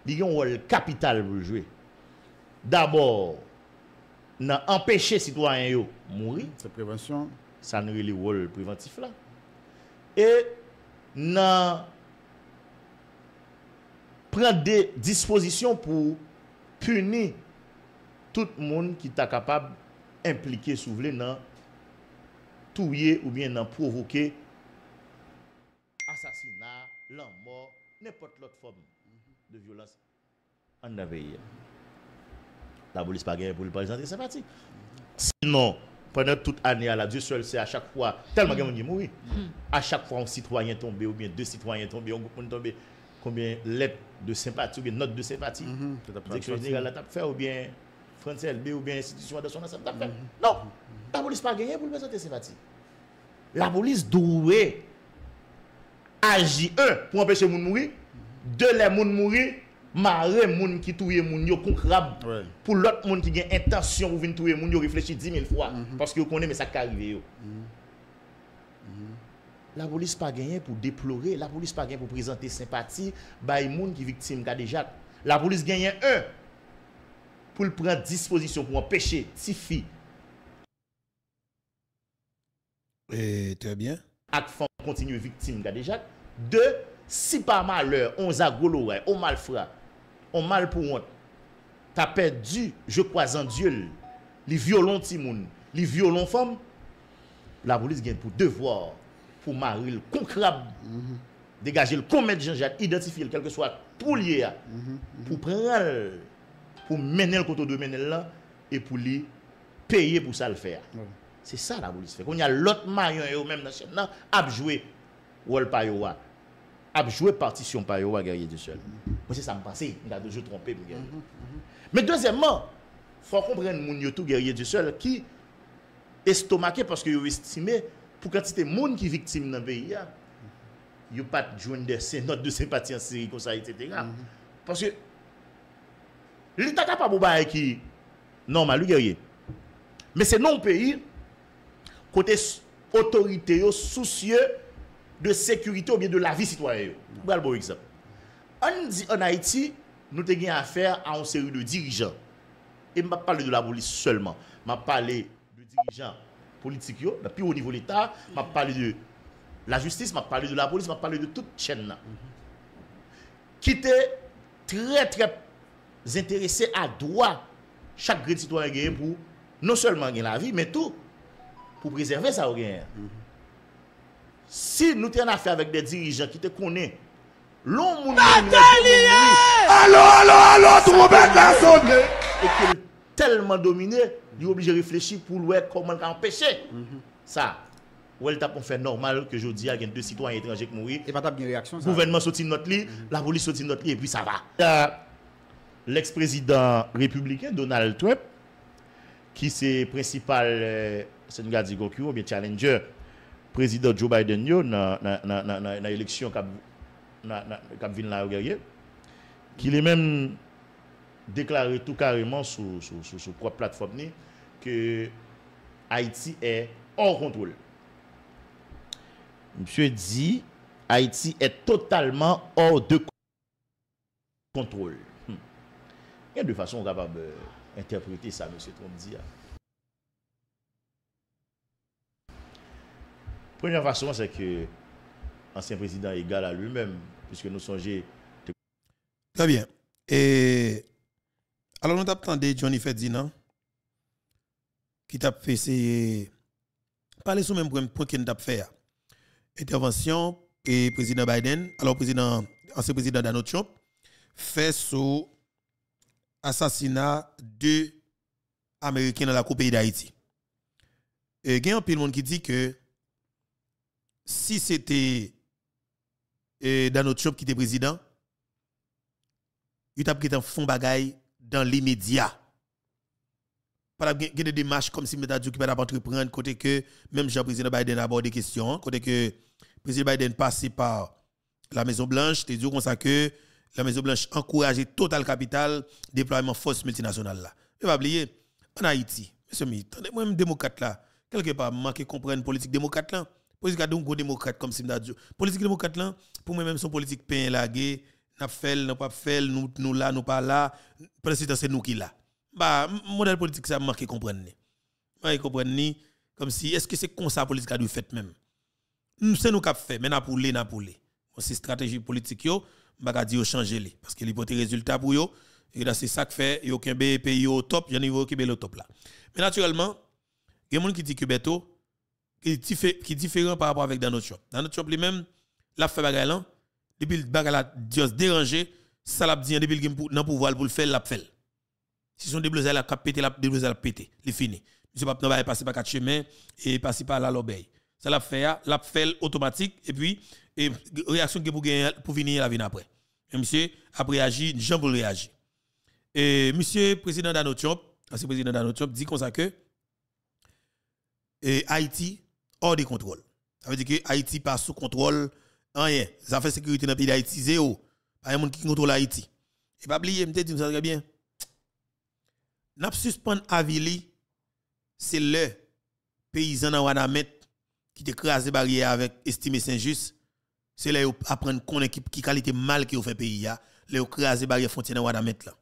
diyon wòl kapital wòl jouè. D'abord nan empèche sitwa yon yo mouri. Sa prevensyon. Sa nou yon wòl preventif la. E nan pran de disposisyon pou puni tout moun ki ta kapab implike sou vle nan touye ou bien nan provoke asasina, lan mor, nepot lot form de violans. An n'avey ya. La bolis pa genye, bolis pa lisan, te se pati. Sinon, prenen tout ane ala, die sol se a chak fwa, tel ma genye mouni mouni, a chak fwa an sitwayen tombe ou bien de sitwayen tombe, konbien let de se pati ou bien not de se pati, mhm. ou bien frontel, ou bien institisyon an se pati, mhm. non! La polis pa genyen pou l'presenter sempati La polis drouwe Aji un pou apeshe moun mouri Dele moun mouri Mare moun ki touye moun yo Konkrab pou lot moun ki gen Intansyon pou vin touye moun yo Riflechi 10.000 fwa La polis pa genyen pou deplore La polis pa genyen pou presenter sempati Bay moun ki viktime kade jat La polis genyen un Poul pren disposition pou apeshe Sifi E tebyen? Ak fòm kontinye viktim gade jak De si pa mal lò On zagolo wè, on mal fòm On mal pou wò Ta pè di, je kwa zandil Li violon timoun, li violon fòm La bolis gen pou devò Pou maril konkrab mm-hmm. Degaje l komè di jan jak Identifiye l kelke swa mm-hmm. pou li ya Pou prèl Pou menel koto de menel la E pou li peye pou sa l fèr Se sa la goulis fek. Koun ya lot mayon yo menm nan chen nan, apjouè wòl pa yo wak. Apjouè partisyon pa yo wak garye di sel. Mwen se sa mpansi, mwen la dejou trompe mwen garye di sel. Men dezemman, fwa kompren moun yotou garye di sel ki, estomake paske yo estime, pou katite moun ki viktime nan beyi ya, yo pat joun de se, not mhm, mhm. de se pati ansiri konsa et se tega. Paske, li takap apou ba e ki, nan malou garye. Men se non peyi, côté autorité soucieux de sécurité ou bien de la vie citoyenne. Voilà bon exemple. en Haïti, nous avons affaire à une série de dirigeants. Et je ne parle de la police seulement. Je parle de dirigeants politiques, Depuis au niveau de l'État, je mm-hmm. parle de la justice, je parle de la police, je parle de toute chaîne. Mm-hmm. Qui était très, très intéressé à droit chaque citoyen pour non seulement gagner la vie, mais tout pour préserver ça. Mm -hmm. Si nous avons affaire avec des dirigeants qui te connaissent, l'homme Allô, trompette la Et tellement dominé, il est obligé de réfléchir pour voir comment empêcher ça. Ou elle tape fait normal que je dis à deux citoyens étrangers qui mourent. Et pas de réaction. Le gouvernement sautine notre lit, la police sautine notre lit et puis ça va. Euh. L'ex-président républicain Donald Trump, qui c'est principal euh, Sengadi Gokyo, mwen challenger prezident Joe Biden yo nan eleksyon Kabvin Nariye ki li men deklare tout kareman sou platform ni ki Haiti e or kontrol. Mwen se di Haiti e totalman or de kontrol. Mwen de fason rapab interprete sa mwen se trondi ya. Première façon, c'est que l'ancien président est égal à lui-même, puisque nous songeons. Très bien. Et alors, nous entendu Johnny Ferdinand, qui t'a fait essayer parler sur le même point qu'il a fait. Intervention et président Biden, alors président, ancien président Donald Trump, fait sur assassinat de Américains dans la Coupe pays d'Haïti. Et il y a un peu de monde qui dit que si c'était eh, Donald Trump qui était président, il a pris un fond bagaille dans l'immédiat. Il Pas de démarche comme si Métadou qui pas entreprendre, côté que même Jean-Président Biden a abordé des questions, côté que président Biden passé par la Maison Blanche, te dit comme ça que la Maison Blanche encourage total capital déploiement force multinationale là. Ne pas oublier en Haïti, monsieur mi, moi même démocrate là, quelque part manquer comprendre politique démocrate là politique a donc go démocrate comme Simda Politique démocrate là, pour moi même son politique pain lagué, n'a fait, n'a pas fait, nous nous là, nous pas là, président c'est nous qui là. Bah modèle politique ça manque comprendre ni. Moi comprendre ni comme si est-ce que c'est comme ça politique a dû fait même. Hmm, c'est nous qui fait, mais n'a pour les, n'a pour les. C'est stratégie politique yo, dit dire changer les parce que l'hypothèse résultat pour yo et là c'est ça que fait yo aucun pays au top, a niveau pays au top là. Mais naturellement, il y a des gens qui disent que Beto, qui est différent par rapport avec dans notre Donald Dans lui-même, la fait bagaille là, depuis le bagaille là, dérangé, ça l'a dit depuis le dans pouvoir pour le faire, l'a fait. Si son déblousé la cap pété, la a la pété, il fini. Monsieur Pape va passer par quatre chemins et passer par la l'obéi. Ça l'a fait, l'a fait automatique et puis et réaction qui pour pour venir la vie après. Et monsieur a réagi, Jean pour réagir. Et monsieur président Donald Trump, le président Donald Trump dit comme ça que et Haïti hors de contrôle. Ça veut dire que Haïti pas sous contrôle rien. Les affaires de sécurité dans le pays d'Haïti, zéro. Pas un monde qui contrôle Haïti. Et pas oublier, je te ça très bien. N'a suspendre Avili, c'est le paysan dans Wanamet qui les barrière avec estimé Saint-Just. C'est là où apprendre qu'on équipe qui qualité mal qui fait pays là, là où craser barrière frontière dans Wanamet là.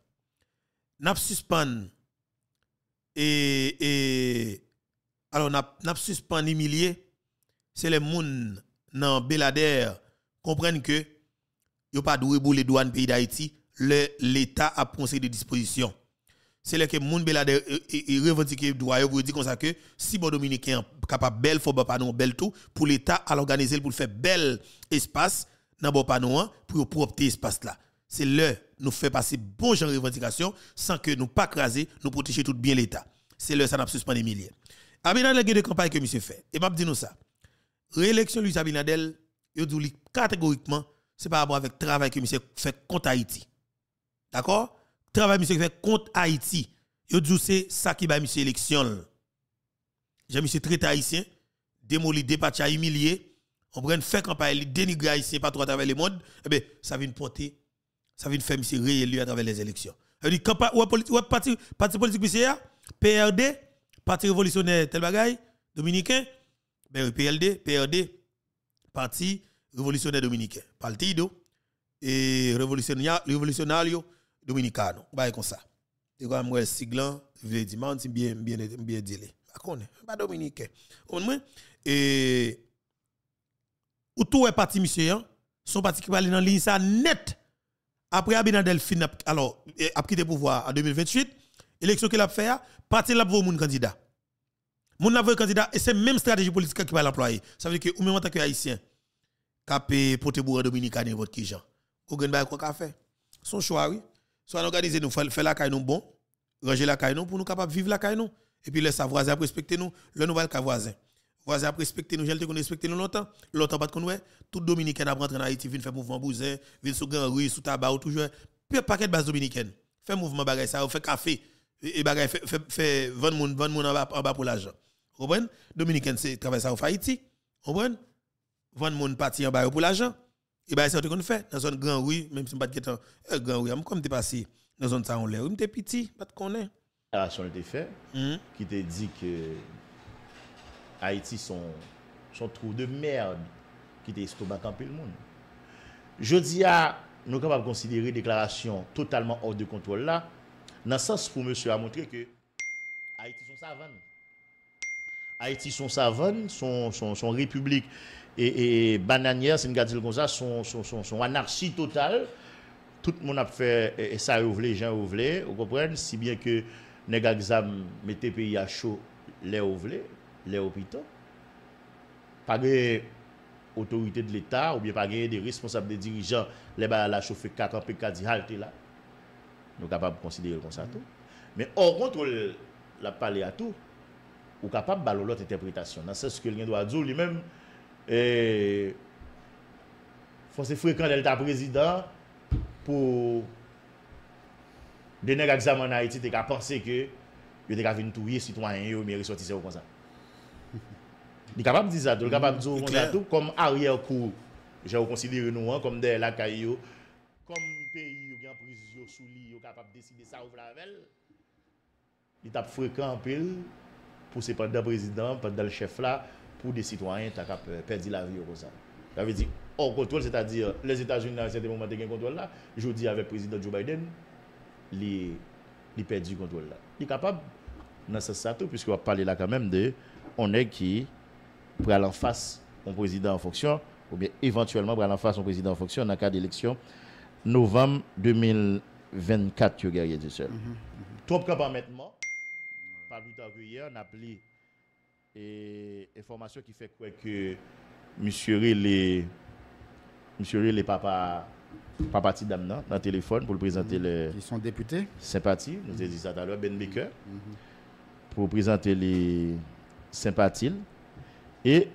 N'a suspendre et et alors, nous avons suspendu les milliers. C'est les gens dans Belader comprennent que ils pas doué pour les douanes pays d'Haïti. L'État a pris des dispositions. C'est là que les gens Belader euh, euh, euh, revendiquent les droits Vous dire comme ça que si bon Dominicain capable belle, faut pas non belle tout, pour l'État à l'organiser pour faire bel espace dans bon panneau hein, pour propter espace là. C'est là nous fait passer bon genre de revendication sans que nous pas craser, nous protéger tout bien l'État. C'est là ça n'a pas suspendu milliers. Abinadel a des campagne que monsieur fait. Et m'a dit nous ça. Réélection lui Abinadel, il dit catégoriquement, c'est par rapport avec le travail que monsieur fait contre Haïti. D'accord Le Travail monsieur fait contre Haïti. Il dit c'est ça qui va monsieur élection. J'ai monsieur traité haïtien, démoli, dépatché, humilié. On prend une campagne, dénigrer pas partout à travers le monde. Eh bien, ça vient de porter, ça vient faire monsieur réélu à travers les élections. Il dit, parti politique monsieur, PRD, parti révolutionnaire tel bagaille, dominicain, ben PLD, PRD, parti révolutionnaire dominicain, partido et révolutionnaire révolutionnario dominicano. Bah comme ça. Et quand moi siglan, veut dire man bien bien bien dire. Pas pas dominicain. Au moins et ou tout est parti monsieur hein? son parti qui va dans ligne net après Abinadel fin alors eh, a quitté pouvoir en 2028 élection qu'il a fait, parti là pour mon candidat. Mon avoué candidat, et c'est même stratégie politique qui va l'employer. Ça veut dire que, ou même en tant que haïtien, capé, pote bourre dominicain, n'importe qui vous Ou gen quoi qu'a fait. Son choix, oui. Soit nous organiser nous, faire la caille nous bon, ranger la caille nous pour nous capables vivre la caille nous. Et puis, laisse sa voisin respecter nous, le nouvel cas voisin. Voisin respecter nous, j'aime qu'on respecte nous longtemps. Longtemps pas qu'on ouais. Tout dominicain a rentré en Haïti, vient faire mouvement bousin, vient sous grand rue, sous tabac, ou toujours. Puis, paquet de base dominicaine. Fait mouvement bagay ça, fait café et, et bagay fait fait vendre moun vendre moun en bas pour l'argent comprenez dominicain c'est traverser ça au Haïti comprenez vendre moun parti en bas pour l'argent et bah, c'est ce qu'on fait dans zone grand oui même si pas de Un grand oui comme pas passé dans zone ça on l'air ne petit pas de connaît ah, déclaration été faite hmm? qui te dit que Haïti son son trou de merde qui te estomac en le monde je dis à nous capables considérer déclaration totalement hors de contrôle là dans le sens pour monsieur a montré que Haïti sont savanes. Haïti sont savanes, son son, son république et, et bananière, c'est une gardine comme ça, son, son, son, son anarchie totale. Tout le monde a fait et, ça, ouvre voulez, les gens vous voulez, vous comprenez? Si bien que les gars le pays à chaud, les vous les hôpitaux. Pas de autorité de l'État ou bien pas de responsables, des dirigeants, les balles à chauffer 4 ans, 4 ans, halte là. Nou kapab konsidere l kon sa tou. Men or kontro l ap pale a tou, ou kapab balo lot interpretasyon. Nan e, se skil gen do adzo, li menm eee fonse frekand el ta prezida pou dene g a gzaman a iti te ka pense ke yo te ka vin touye sitwanyen yo, mi reswati se w kon sa. Ni kapab diza tou, l kapab dizo w kon sa tou, kom aryer kou, jè w konsidere nou an, kom de l akay yo, kom si ça ouvre la velle. Il tape fréquent en pile pour ses pendant président, pendant le chef là, pour des citoyens qui ont perdu la vie au ça. Ça contrôle, c'est-à-dire les États-Unis, à certains moments ils contrôle là. Je dis avec le président Joe Biden, il a perdu le contrôle là. est capable capable dans ce sens, puisqu'on va parler là quand même de on est qui pour aller en face un président en fonction, ou bien éventuellement pour aller en face un président en fonction dans le cas d'élection novembre 2020. 24 guerriers du seul. Mhm, mhm. Trop capables maintenant, pas plus tard que hier, on a appelé et information qui fait quoi que monsieur les monsieur les papa papa Tidam dans téléphone pour présenter mhm. les ils sont députés sympathie nous avons dit ça tout à l'heure Ben Baker pour présenter les sympathies et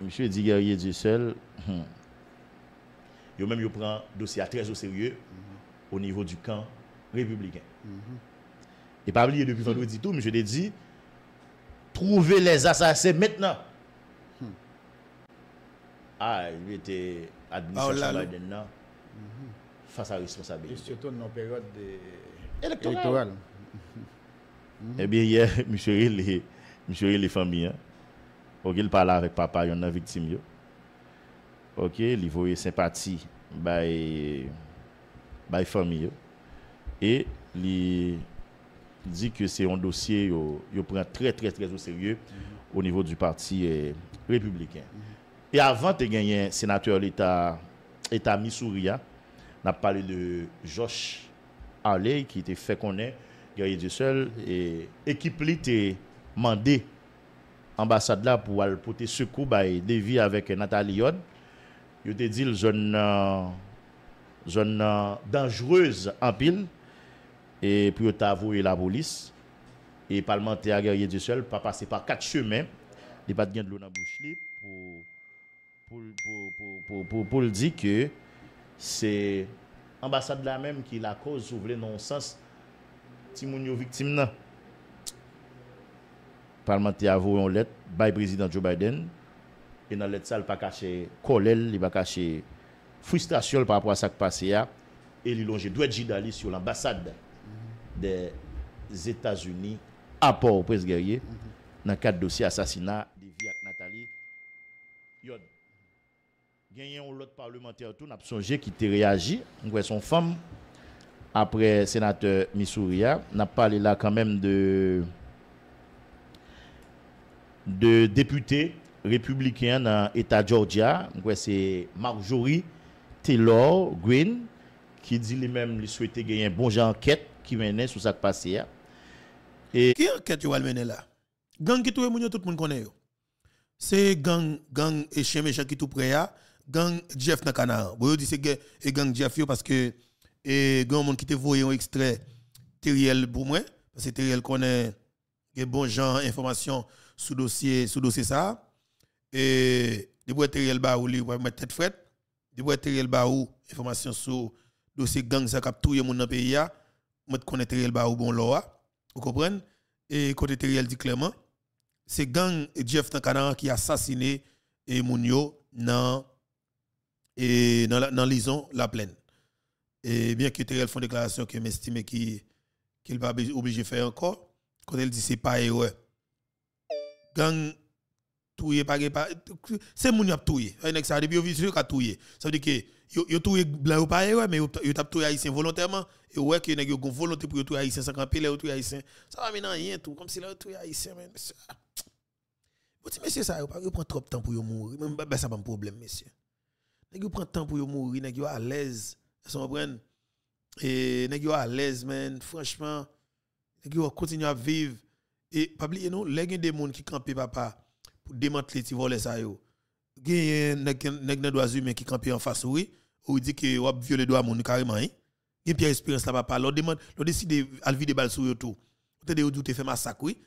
monsieur dit guerrier du seul hmm. yo même il prend dossier très au sérieux au niveau du camp républicain. Mhm. Et pas oublier depuis vendredi tout, mais je l'ai dit, trouver les assassins maintenant. Hmm. Ah, il était admis ah, oh à mhm. face à la responsabilité. Et surtout dans période électorale. Mhm. Eh bien, hier, monsieur les, monsieur les familles, hein. ok, il parlait avec papa, il y en a victime. Ok, il voyait sympathie. Bah, famille. Et il dit que c'est un dossier qu'il prend très, très, très au sérieux au niveau du parti eh, républicain. Et avant de gagner sénateur l'État état Missouri, hein. on a parlé de Josh Harley qui était fait connaître, guerrier du seul, et équipe était mandé ambassade là pour aller porter secours bah, vie avec Nathalie Yod. Il a dit le jeune euh, zone euh, dangereuse en pile, et puis avoué la police, et parlementaire guerrier du seul, pas passé par quatre chemins, il pas de gain de l'eau dans la bouche pour, pour, le dire que c'est l'ambassade la même qui la cause, ouvre non-sens, Timounio victime là. Parlementaire avoué en lettre, by président Joe Biden, et dans lettre, ça, il pas caché Colel, il pas caché frustration par rapport à ce qui passé hein. et longe doit Jidali sur l'ambassade des États-Unis à Port-au-Prince guerrier mhm. dans le cadre dossier assassinat de Via Nathalie Yod. Gagné un autre parlementaire tout n'a songé qui t'a réagi, on son femme après sénateur Missouria, hein, n'a parlé là quand même de de député républicain dans l'État Georgia, c'est Marjorie Taylor Green, qui dit lui-même qu'il souhaitait gagner un bon genre enquête qui menait sur ça qui passé. Hein. Et... Qui enquête tu le mener là Gang qui tout le tout le monde connaît. C'est gang, gang et chien qui tout près, hein. gang Jeff Nakana. Vous dites c'est gang Jeff parce que et gang monde qui te voyé un extrait Teriel pour moi parce que Teriel connaît des bon genre information sous dossier sous dossier ça et de bois Teriel ba ou lui mettre tête frette y le Baou, information sur le dossier gang ça a tout monde dans le pays a, moi connais une Baou bon loa, vous comprenez Et côté Teriel dit clairement, c'est gang Jeff Tankanan qui a assassiné et Mounio dans et dans l'ison la plaine. Et bien que Teriel font déclaration que m'estime qu'il qu'il pas obligé faire encore, quand elle dit c'est pas erreur. Gang touye par c'est mon yap touye un ex depuis visu ka touye ça veut dire que yo yo blanc ou pas mais yo tap touye haïtien volontairement et ouais que nèg yo gon volonté pour touye haïtien sans les touye ça va maintenant rien tout comme si là touye haïtien mais monsieur monsieur ça yo pas prend trop de temps pour yo mourir même ben, ben ça pas un problème monsieur nèg yo prend temps pour yo mourir nèg yo à l'aise ça comprendre et nèg yo à l'aise man franchement nèg yo continue à vivre et pas oublier non les des mondes qui camper papa pour démanteler ti voler ça yo gagne nèg nèg qui campé en face oui ou dit que ou violer droit moun carrément hein gagne Pierre Espérance là papa l'on demande l'on décide à vider balles sur tout. tout t'es ou douter fait massacre oui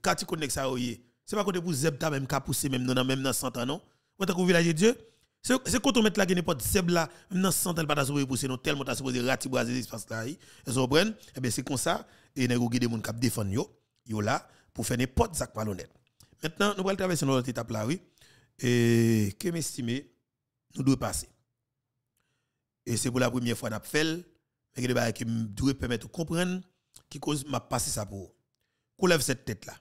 quand tu connais ça oui c'est pas côté pour Zebta même ka pousser même dans même dans 100 ans non ou tant qu'au village de Dieu c'est quand on met la gueule n'importe Zeb là, même dans 100 ans, pas supposé pousser, non, tellement t'as supposé ratibraser l'espace là. Vous comprenez? Eh bien, c'est comme ça, et nous avons des gens qui défendent yo, yo là, pour faire n'importe quoi malhonnête. Maintenant, nous allons traverser notre étape là, oui. Et que m'estimer, nous devons passer. Et c'est pour la première fois que nous fait, mais que nous qui permettre de comprendre qui cause m'a passé ça pour. Qu'on lève cette tête là.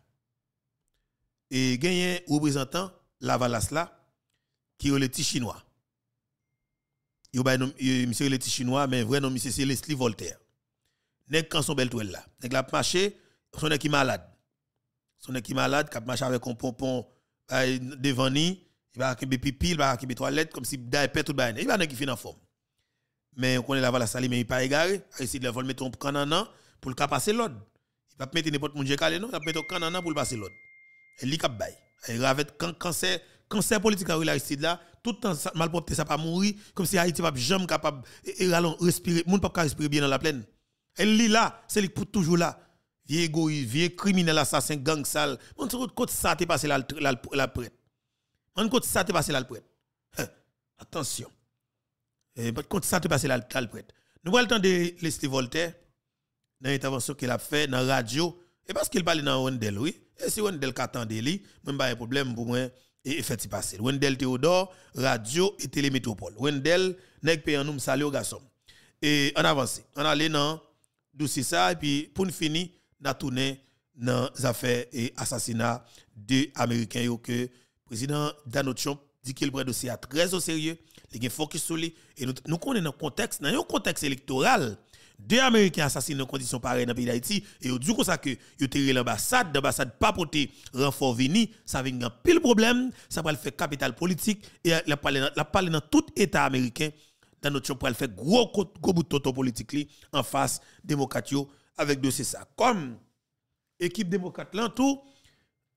Et un représentant Lavalas là, qui est le petit chinois. Il y a le petit chinois, mais vrai nom, c'est Leslie Voltaire. Nèg quand son bel là. Nèg la marché, son qui malade son qui malade, qui marche avec un pompon euh, devant lui, il va des pipi, il va des toilettes comme si il tout le Il va qui avoir en forme. Mais on connaît la vala mais il pas égaré. Il le mettre un canana pour le passer l'autre. Il va mettre n'importe quel calé, non, il va mettre un canana pour le passer l'autre. Il cap bail Il va avec cancer, cancer politique la Aristide là, tout le temps malpropre, ça pas mourir, comme si Haïti pas jamais capable de respirer, monde pas respirer bien dans la plaine. Elle lit là, c'est lui pour toujours là vieux égoïste, criminel, assassin, gang sale. On se contre ça t'est passé la, la, la prête. On compte ça t'est passé la prête. Hein, attention. Et eh, compte ça t'est passé la, la prête. Nous temps de Leslie Voltaire dans l'intervention qu'il a fait dans la radio. Et parce qu'il parle dans Wendel, oui. Et si Wendel attendait lui, même pas un problème pour moi. Et fait passer. Wendel Théodore, radio et télémétropole. Wendel, nèg paye nous salut garçon. Et on avance. On allait dans dossier ça et puis pour finir dans tourné dans les affaires et assassinat de Américains que le président Donald Trump dit qu'il prend dossier très au sérieux, il est focus sur lui et nous, connaissons dans contexte dans un contexte électoral deux Américains assassinés dans conditions pareilles dans le pays d'Haïti. Et du coup, ça que yo tiré l'ambassade, l'ambassade pas porté renfort venir ça vient un pile problème, ça va le faire capital politique et la a la dans tout état américain dans notre a pour le faire gros gros bout de politique en face démocratie avec dossier ça. Comme équipe démocrate là, tout,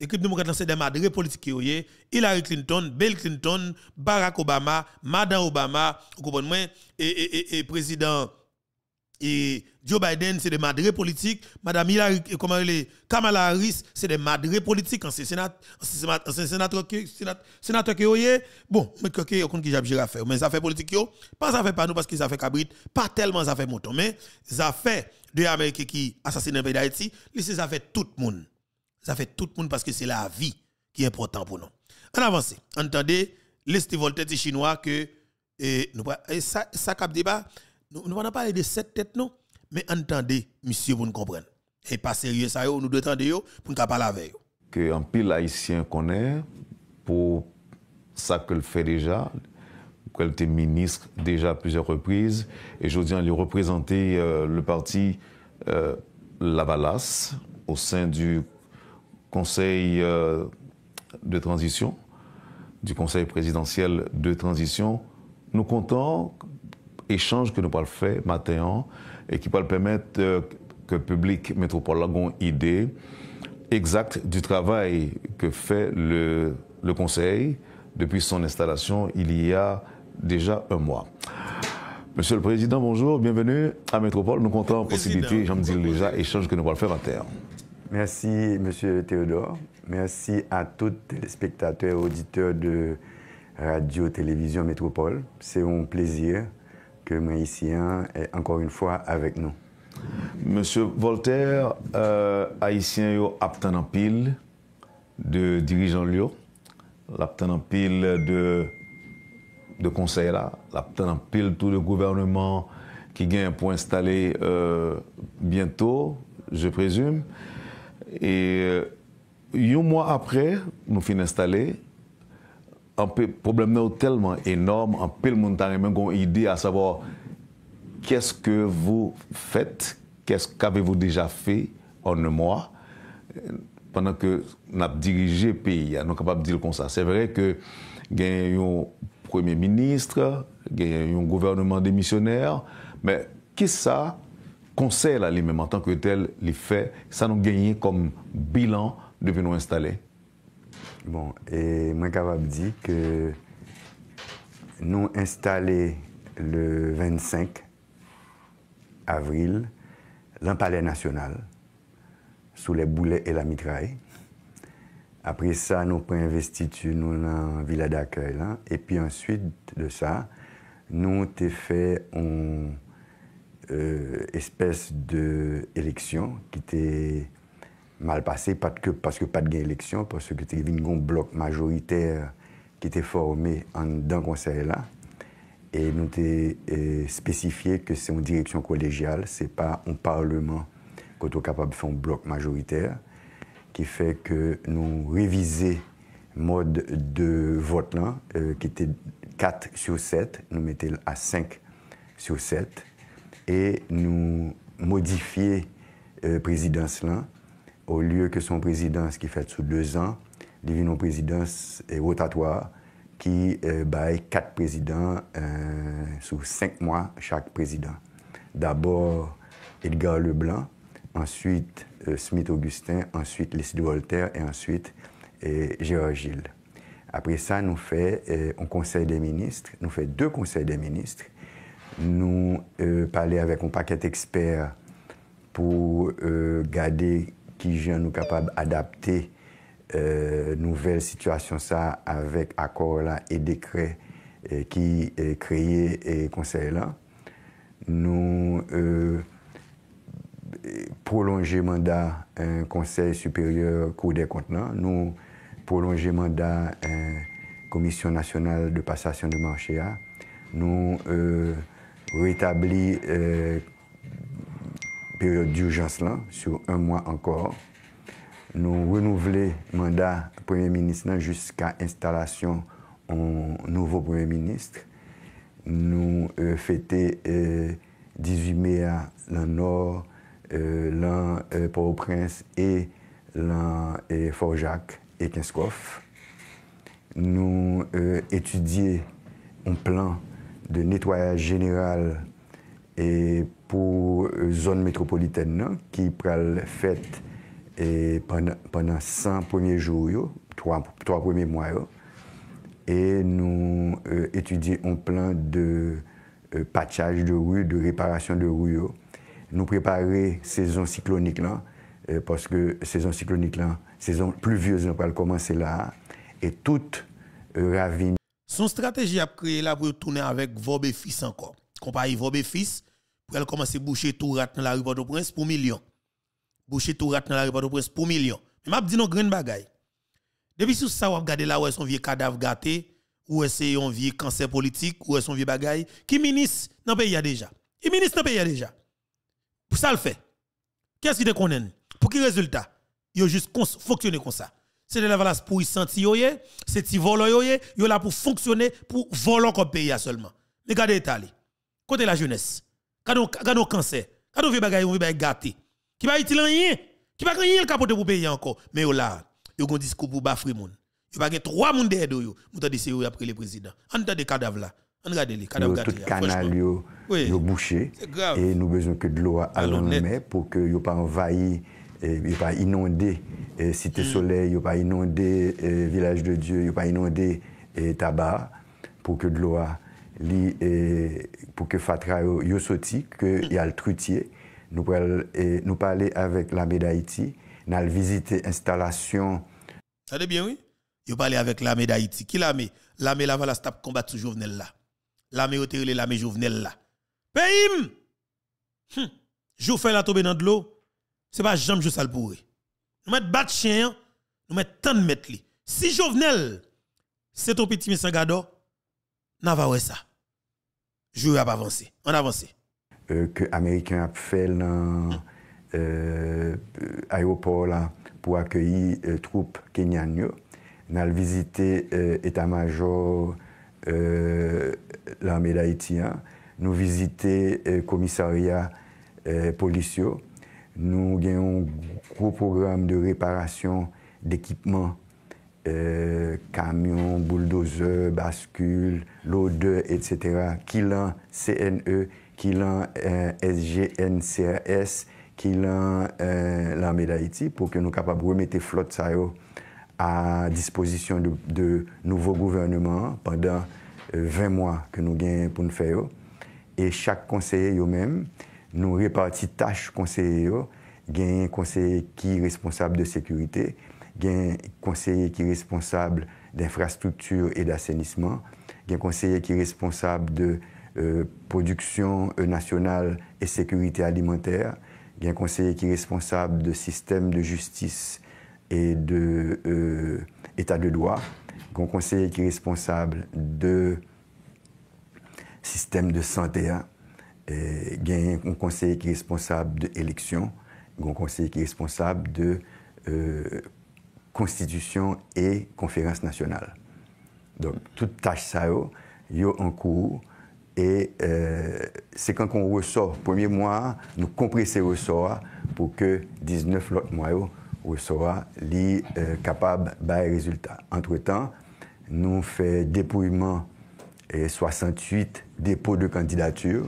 équipe démocrate là, c'est des madrés politiques qui Hillary Clinton, Bill Clinton, Barack Obama, Madame Obama, vous comprenez, et, et, et président et Joe Biden, c'est des madres politiques. Madame Hillary, Kamala Harris, c'est des madrés politiques. C'est sénat, sénateur qui oh, est... Bon, mais que qui qui j'ai à faire. Mais ça fait politique pas ça fait pas nous parce que ça fait cabrit, pas tellement ça fait mouton, mais les affaires de Américains qui assassinent le pays d'Haïti, ça fait tout le monde. Ça fait tout le monde parce que c'est la vie qui est importante pour nous. En avance, entendez, les Voltaire chinois que, et, eh, nous, et eh, ça, ça cap débat, nous, on de sept têtes, non? mais entendez, monsieur, vous ne comprenez. Et pas sérieux, ça, nous devons entendre pour ne pas parler Que Un pile haïtien connaît pour ça qu'elle fait déjà, qu'elle était ministre déjà à plusieurs reprises, et je dis, lui représenter euh, le parti euh, Lavalas au sein du conseil euh, de transition, du conseil présidentiel de transition. Nous comptons échange que nous parlons fait matin et qui va permettre euh, que le public métropole ait une idée exacte du travail que fait le, le Conseil depuis son installation il y a déjà un mois. Monsieur le Président, bonjour, bienvenue à Métropole. Nous comptons en possibilité, j'en dis déjà, échange que nous allons faire à terre. Merci, Monsieur Théodore. Merci à tous les spectateurs et auditeurs de Radio-Télévision Métropole. C'est un plaisir le haïtien est encore une fois avec nous. Monsieur Voltaire, euh, Haïtien yo en pile de dirigeants Lyon, en pile de, de conseil là, l'aptan en pile tout le gouvernement qui gagne pour installer euh, bientôt, je présume. Et euh, un mois après, nous fin installé, An pe problem nou telman enorm, an pe l moun tan remen kon ide a savor kè s ke vou fèt, kè s k ave vou deja fè an nou mwa pandan ke nap dirije pe ya, nan kapap dil kon sa. Se vère ke gen yon premier ministre, gen yon gouvernement de missionaire, men kè sa konsey la li men, an tan ke tel li fè, sa nou genye kom bilan devè nou installè. Bon, et moi capable dit que nous installé le 25 avril dans palais national sous les boulets et la mitraille. Après ça, nous avons investiture dans la villa d'accueil et puis ensuite de ça, nous avons fait une euh, espèce d'élection qui était mal passé parce que, parce que pas de gain élection, parce que tu c'était un bloc majoritaire qui était formé en, dans le conseil là. Et nous avons spécifié que c'est une direction collégiale, c'est pas un parlement qui est capable de faire un bloc majoritaire, qui fait que nous réviser mode de vote là, euh, qui était 4 sur 7, nous mis à 5 sur 7, et nous modifier la euh, présidence là, au lieu que son présidence qui fait sous deux ans, il une présidence euh, rotatoire qui euh, baille quatre présidents euh, sous cinq mois chaque président. D'abord Edgar Leblanc, ensuite Smith Augustin, ensuite Leslie Voltaire et ensuite Gérard Gilles. Après ça, nous fait un conseil des ministres, nous fait deux conseils des ministres. Nous parlons avec un paquet d'experts pour garder qui gens nous capable d'adapter euh, nouvelles nouvelle situation ça avec accord là et décret euh, qui est euh, créé et conseil là nous prolonger mandat un conseil supérieur cours des contenants nous prolonger mandat un commission nationale de passation de marché à nous euh, rétablir période d'urgence là, sur un mois encore. Nous renouveler mandat Premier ministre jusqu'à installation en nouveau Premier ministre. Nous euh, fêter euh, 18 mai à Nord, euh, euh, Port-au-Prince et l'an Fort-Jacques et Kinskoff. Nous étudier un plan de nettoyage général et pour euh, zone métropolitaine qui pral fête pendant, pendant 100 premiers jours, 3, 3 premiers mois. et nous euh, étudions un plan de euh, patchage de rue, de réparation de rue. Nous préparer saison cyclonique là, parce que saison cyclonique là, saison pluvieuse, on va commencer là. Et toute ravine. Son stratégie a créé là pour tourner avec vos et encore. Compagnie vos et elle commence à boucher tout rat dans la rue Port-au-Prince pour million, Boucher tout rat dans la rue Port-au-Prince pour millions. Mais m'a dit non grande bagaille. Depuis sous ça on regarder là où son vieux cadavre gâté, où est un vieux cancer politique, où son vieux bagaille qui ministre dans pays déjà. Il ministre dans pays a déjà. Pour ça le fait. Qu'est-ce te connaît Pour qui résultat a juste fonctionner comme ça. C'est de la valance pour y sentir c'est de volo yoye, yo là pour fonctionner pour voler comme pays seulement. Mais regardez l'état. Côté la jeunesse quand on cancer, quand on veut bagaille, on veut bagaille gâté. Qui va utile rien, qui va rien le capote pour payer encore. Mais là, yo gon discours pour bafouer moun. Yo pas trois moun derrière yo. Mou tande c'est après le président. On de cadavre là. On regarde les cadavres gâtés. Tout hein, canal yo yo bouché et nous besoin que de l'eau à mais pour que yo pas envahi et eh, yo pas inondé eh, cité mm. soleil, yo pas inondé eh, village de Dieu, yo pas inondé tabac pour que de l'eau li, e, pour que Fatra yo, sorti, que y a le trutier. Nous parlons e, nous parler avec l'armée d'Haïti, nous allons visiter l'installation. Ça dit bien, oui? Vous parlé avec l'armée d'Haïti. Qui l'armée? L'armée là, la stap combat sous Jovenel là. L'armée au terre, l'armée Jovenel là. Je vous hum! Jovenel a tombé dans de l'eau. C'est pas jamais juste à le Nous mettons bat chien, nous mettons tant de mettre Si Jovenel, c'est ton petit nous n'a pas ça. Jouer à avancer. On avance. Euh, que Américain a fait dans l'aéroport euh, pour accueillir les euh, troupes kenyanes. On a visité l'état-major euh, de l'armée d'Haïtien. Hein. Nous visité le commissariat policier. Nous avons un gros programme de réparation d'équipements camions, bulldozers, bascules, l'eau etc. etc., l'ont CNE, qui euh, SGNCRS, e, euh, qui euh, l'armée d'Haïti, pour que nous puissions capables de remettre flotte ça à disposition de, nouveau nouveaux gouvernements pendant 20 euh, mois que nous gagnons pour nous faire. Et chaque conseiller lui-même, nous répartit tâches conseillers, gagne un conseiller qui est responsable de sécurité, conseiller qui est responsable d'infrastructures et d'assainissement, conseiller qui est responsable de euh, production euh, nationale et sécurité alimentaire, conseiller qui est responsable de système de justice et de euh, état de droit, conseiller qui est responsable de système de santé, conseiller qui est responsable de un conseiller qui est responsable de Constitution et Conférence nationale. Donc, toute tâche ça, il en cours. Et euh, c'est quand on ressort, premier mois, nous compresser ressort pour que 19 autres mois ressort li euh, capable de résultat. Entre-temps, nous faisons dépouillement et euh, 68 dépôts de candidature.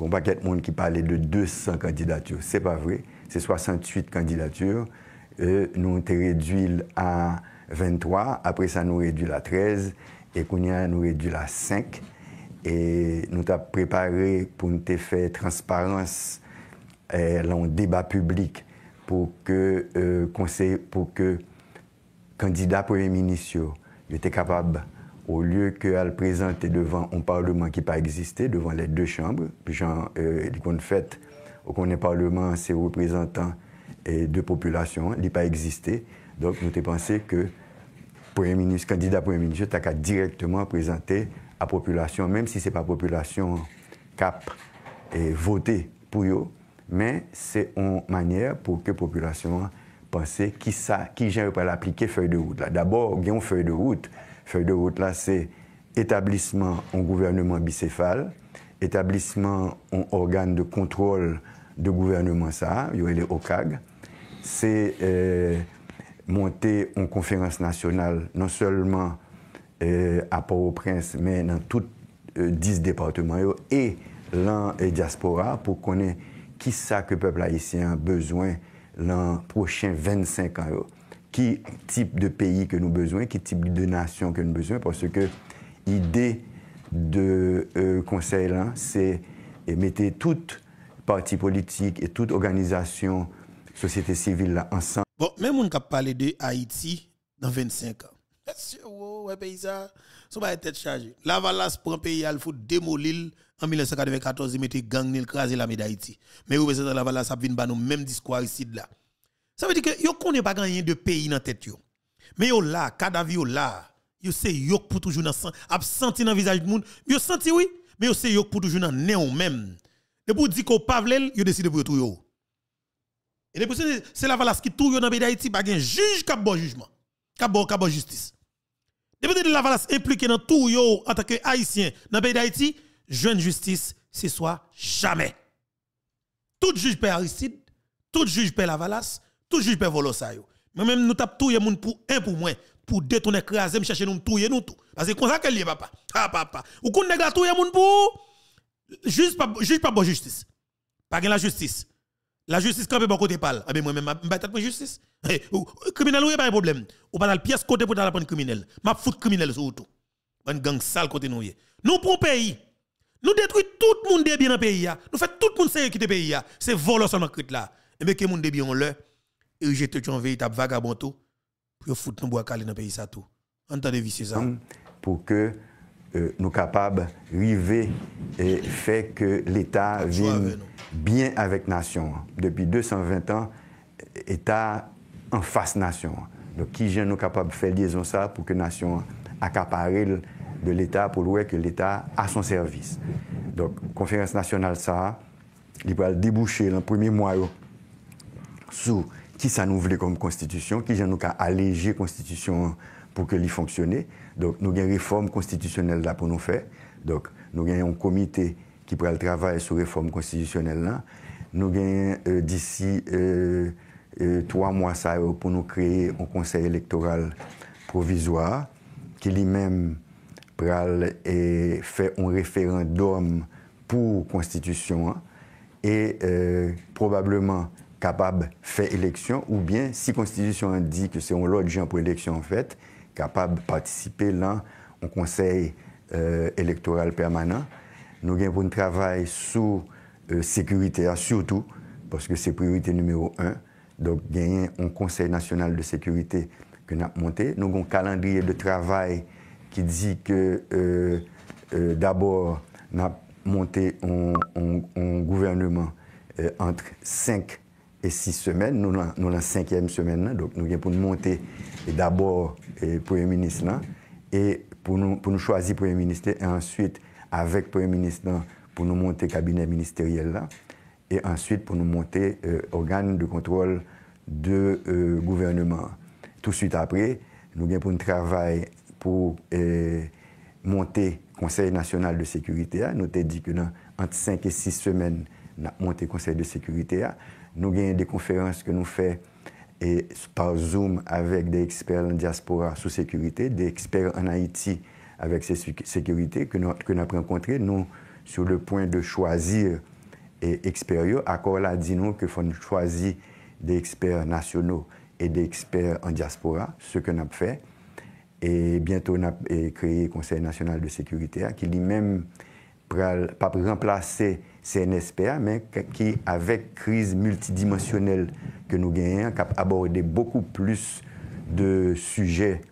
Il paquet a pas de monde qui parlait de 200 candidatures. C'est pas vrai. C'est 68 candidatures. E nous avons réduit à 23, après ça nous réduit à 13, et qu'on nous réduit à 5. Et nous avons préparé pour nous faire transparence dans e, le débat public pour que euh, conseil, pour que candidat premier ministre était capable au lieu qu'elle présenter devant un parlement qui pas existé devant les deux chambres puis genre fait au parlement ses représentant et de population, il pas existé. Donc, nous avons pensé que premier ministre, candidat premier ministre, tu directement présenté à la population, même si ce n'est pas population cap et voter pour eux, mais c'est une manière pour que la population pense qui ça, qui gère pas l'appliquer feuille de route. D'abord, il y feuille de route. Feuille de route, là, c'est établissement en gouvernement bicéphale, établissement en organe de contrôle de gouvernement ça, il y les OCAG, c'est euh, monter une conférence nationale, non seulement euh, à Port-au-Prince, mais dans tous les 10 euh, départements et dans et diaspora pour connaître qui ça que le peuple haïtien a besoin l'an prochains 25 ans. Quel Qui type de pays que nous besoin, qui type de nation que nous besoin, parce que l'idée de conseil là, c'est mettre toutes parti politique et toute organisation, société civile là, ensemble. Bon, même on pas parlé de Haïti dans 25 ans. Est-ce que pays ça, ça va être chargée. La prend pays, il faut démolir en 1994, il mettait gang nil craser la d'Haïti. Mais vous que la Valas a vinn ba nous même discours ici là. Ça veut dire que yo connaît pas gagner de pays dans tête Mais yo là, cadavre yo là, yo sait yo pour toujours dans senti dans visage du monde, yo senti oui, mais yo sait yo pour toujours dans néon même. Et pour dire qu'on pas il a décidé de yon. Et depuis c'est la valasse qui tourne dans le pays d'Haïti, pas un juge qui a bon jugement, qui a bon, justice. Depuis que la valasse impliquée dans tout en tant que haïtien dans le pays d'Haïti, jeune justice, ce soit jamais. Tout juge paie Aristide, tout juge la valasse tout juge paie Volosayo. Mais même nous tapons tout le monde pour un pour moins, pour deux le écraser, chercher nous tout nous tout. Parce que c'est comme ça qu'elle est, papa. Ah, papa. Ou qu'on nègre tout le monde pour juste pas juge pas bonne justice. Pas la justice. La justice quand bon côté parle. Ah ben moi même pas de justice. Criminel ou pas un problème. Ou pas la pièce côté pour la prendre criminel. M'a foutre criminel sur tout. Un gang sale côté nous. Nous pour pays. Nous détruisons tout le monde bien dans le pays. Nous faisons tout le monde sérieux qui le pays. C'est voler seulement crête là. Et eh bien que le monde bien on le et toujours un véritable vagabond tout pour foutre nous bois calé dans le pays ça tout. Entendez vicieux ça. Pour que euh, nous capables river et fait que l'État vienne bien avec nation. Depuis 220 ans, État en face nation. Donc qui est nous capable de faire liaison ça pour que nation accapare de l'État pour louer que l'État à son service. Donc conférence nationale ça, il va déboucher le premier mois sous qui ça nous voulait comme constitution, qui est nous allégé constitution pour que l'y fonctionne. Donc, nous avons une réforme constitutionnelle là pour nous faire. Donc, nous avons un comité qui travaille le travail sur la réforme constitutionnelle là. Nous avons euh, d'ici euh, euh, trois mois ça, pour nous créer un conseil électoral provisoire qui lui-même pourra et fait un référendum pour la constitution hein, et probablement capable de faire élection ou bien si la constitution dit que c'est un autre gens pour élection en fait, capable de participer à un conseil euh, électoral permanent. Nous avons un travail sous euh, sécurité euh, Surtout, parce que c'est priorité numéro un. Donc nous avons un conseil national de sécurité nous avons monté. Nous avons un calendrier de travail qui dit que, euh, d'abord, nous monté monté un gouvernement entre cinq six semaines. Nous avons la cinquième semaine. donc, nous avons pour nous monter d'abord le Premier ministre et pour nous, choisir le Premier ministre et ensuite, avec le Premier ministre, pour nous monter le cabinet ministériel là et ensuite pour nous monter organes euh, organe de contrôle de euh, gouvernement. Tout de suite après, nous avons pour pour euh, monter le Conseil national de sécurité. Nous avons dit que dans entre et six semaines, nous avons monté le Conseil de sécurité. Nou genye de konferans ke nou fe e par zoom avek de eksper an diaspora sou sekurite, de eksper an Haiti avek se sekurite ke nou ap renkontre, nou sou le pon de chwazir eksper yo, akor la di nou ke fon chwazi de eksper nasyonou e de eksper an diaspora, se ke nou ap fe, e bientou nou ap kreye konser nasyonal de sekurite, akil li menm pa premplase eksper CNSPA, mais qui, avec crise multidimensionnelle que nous gagnons, qui a abordé beaucoup plus de sujets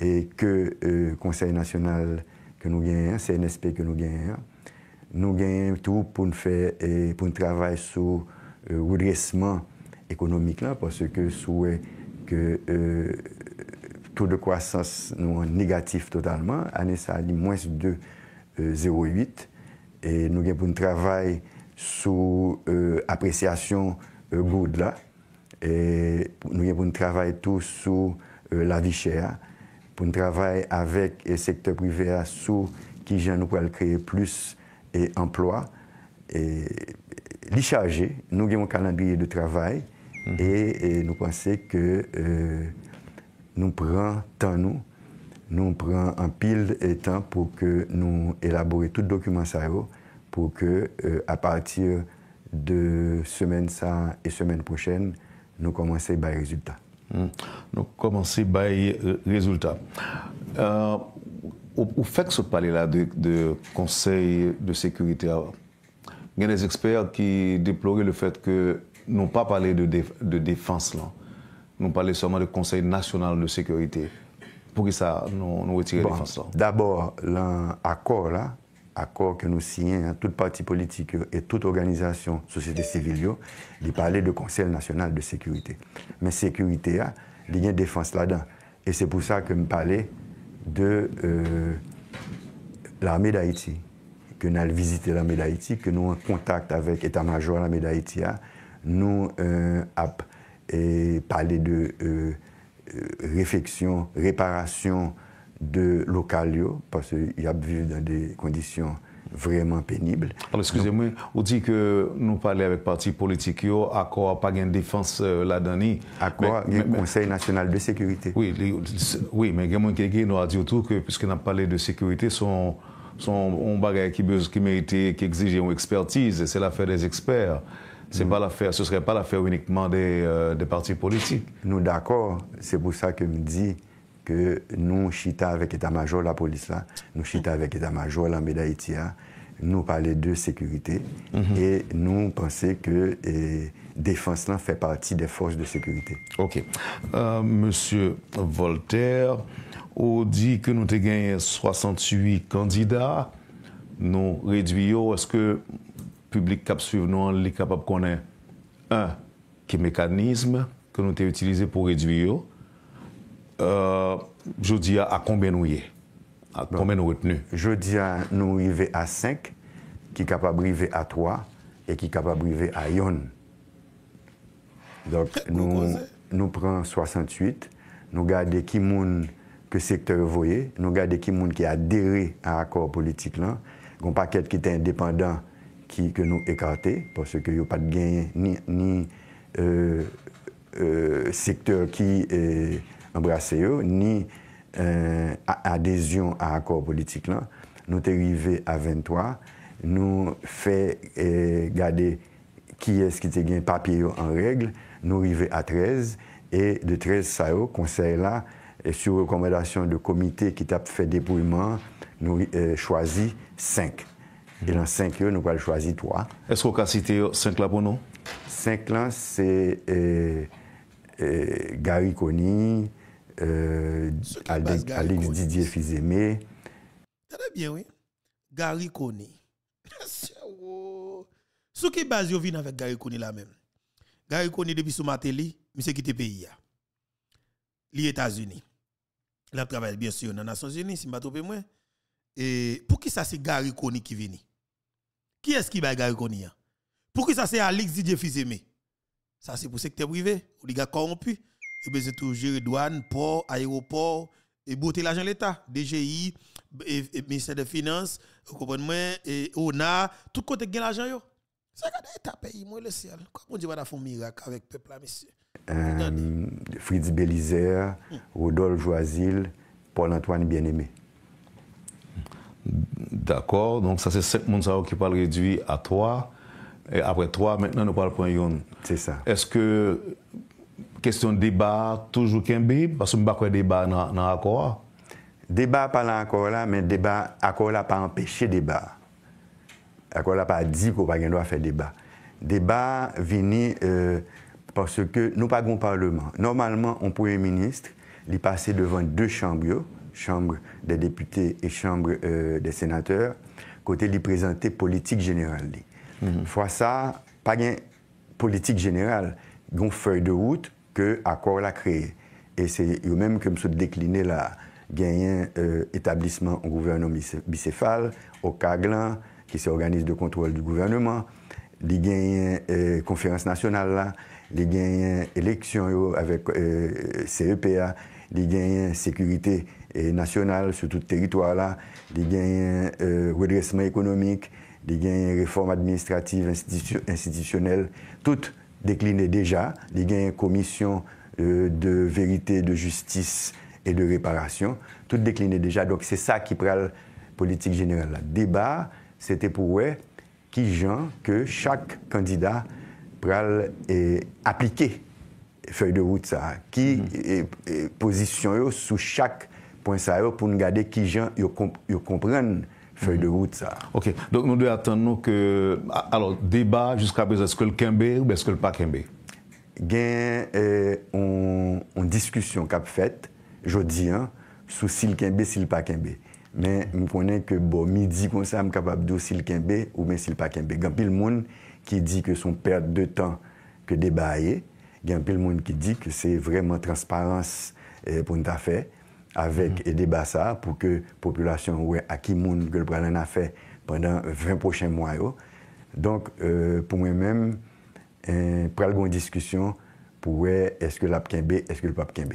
et que le euh, Conseil national que nous gagnons, CNSP que nous gagnons. Nous gagnons tout pour faire et pour travailler sur le euh, redressement économique là, parce que souhait que tout euh, taux de croissance nous négatif totalement, année ça moins de 0,8 et nous avons un travail sur l'appréciation euh, euh, de good là. Et nous avons un travail tout sur euh, la vie chère, pour travail avec le secteur privé sur qui nous pouvons créer plus d'emplois. Et, les nous avons un calendrier de travail mhm. et, nous pensons que nous prenons temps, nous, nous prenons un pile de temps pour que nous élaborions tout document ça, pour que, euh, à partir de semaine ça et semaine prochaine, nous commençons par les résultats. Hmm. Nous commençons par les euh, résultats. Euh, au, fait que ce parler là de, conseil de sécurité, il y a des experts qui déploraient le fait que nous pas parlé de, de défense là. Nous parlons seulement de Conseil national de sécurité. Pour que ça, nous, retire la défense D'abord, l'accord là, accord que nous signons, hein, toute parti politique et toute organisation, société civile, il parlait de Conseil national de sécurité. Mais sécurité, ah, il y a une défense là-dedans. Et c'est pour ça que je parlais de euh, l'armée d'Haïti, que nous avons visité l'armée d'Haïti, que nous en contact avec l'état-major de l'armée d'Haïti, ah, nous euh, avons parlé de euh, réflexion, réparation, de localio parce qu'il a vu dans des conditions vraiment pénibles. excusez-moi, on dit que nous parlons avec parti politique, à quoi pas en défense la dernière? À quoi le Conseil national de sécurité. Oui, oui mais il y qui nous a dit tout que, puisqu'on a parlé de sécurité, son son bagage qui, qui qui une expertise, c'est l'affaire des experts. C'est mm. pas l'affaire, ce serait pas l'affaire uniquement des, euh, des partis politiques. Nous d'accord, c'est pour ça que me dit que nous chita avec état-major la police là, nous chita avec létat major la médaille hein, nous parler de sécurité mhm. et nous penser que et, eh, défense là fait partie des forces de sécurité. OK. Euh, monsieur Voltaire, on dit que nous avons gagné 68 candidats. Nous réduisons. Est-ce que le public cap suivant est capable de connaître un, qui mécanisme que nous avons utilisé pour réduire Euh, jodi a a konben ou ye? A konben ou etenu? Jodi a nou ive a 5 ki kapab ive a 3 e ki kapab ive a yon. Nou pran 68 nou gade ki moun ke sektor voye, nou gade ki moun ki adere a akor politik lan kon pa ket ki te independant ki ke nou ekate pou seke yo pat gen ni euh, euh, sektor ki ni euh, adhésion à l'accord politique. Nous sommes à à 23, nous fait regarder euh, qui est ce qui est papier en règle, nous regle, à 13, et de 13 ça au conseil là, sur sur recommandation de comité qui fait dépouillement. Nous avons euh, choisi 5. Et dans 5 nous nous choisi 3. 3. ce qu'on cité cité 5 là pour nous 5 là, c'est Gary euh, Alex, Didier Fizeme. bien, oui. Gary Kone. ce qui base je viens avec Gary Kone la même. Gary Kone depuis ce matin, c'est qui le pays. Les États-Unis. Il a travaillé bien sûr dans les Nations Unies, si m'a ne Et pour qui ça c'est Gary Kone qui vient Qui est-ce qui va Gary Koni? Pour qui ça c'est Alex Didier Fizeme Ça c'est pour secteur privé, ou les gars corrompus il eh besoin tout gérer douane, port, aéroport, et beauté l'argent de l'État, DGI, et, ministère des Finances, vous comprenez, et ONA, tout côté de l'argent. C'est l'État pays, moi le ciel. Comment on dit, a fait un miracle avec le peuple monsieur? Euh, Fritz Bélisère, hmm. Rodolphe Joisil, Paul-Antoine Bien-Aimé. D'accord, donc ça c'est cinq personnes qui parlent réduit à 3. Et après 3, maintenant nous parlons de une. C'est ça. Est-ce que question de débat, toujours qu'un parce que je ne pas débat dans l'accord. Débat pas dans l'accord là, mais débat, accord là pas empêcher débat. Accord là pas dit qu'on ne doit pas faire débat. Débat vient euh, parce que nous pas un parlement. Normalement, on premier ministre, il passer devant deux chambres, chambre des députés et chambre euh, des sénateurs, côté présenter présenter politique générale. Une mhm. Fois ça, pas gain politique générale, une feuille de route que accord l'a créé. Et c'est eux même que me décliné la là, euh, établissement au gouvernement bicéphale, au CAGLAN, qui s'organise de contrôle du gouvernement, les gagnent euh, conférence nationale là, les gagnent élection avec euh, CEPA, les gagnent sécurité nationale sur tout le territoire là, les redressement économique, les réformes réforme administrative institutionnelle, toutes décliné déjà, il y a une commission euh, de vérité, de justice et de réparation, tout décliné déjà. Donc c'est ça qui prend la politique générale. Le débat, c'était pour ouais, qui gens que chaque candidat prend et appliquer feuille de route ça, qui positionne mhm. position sous chaque point ça pour nous garder qui gens comprennent Feuil de route sa. Ok, donk nou euh, bon, de atan nou ke... Alors, deba jusqu'a bez eske l'kembe ou eske l'pakembe? Gen, on diskusyon kap fet, jodi an, sou si l'kembe, si l'pakembe. Men, mwen konen ke bo midi konser am kapap do si l'kembe ou men si l'pakembe. Gen, pil moun ki di ke son perte de tan ke deba a ye. Gen, pil moun ki di ke se vreman transparans euh, pou nta fey. avec mhm. débat ça pour que population ouais à qui monde que le fait pendant 20 prochains mois yo. Donc euh, pour moi-même euh, a une discussion pour est-ce que l'app est-ce que le pape kembe.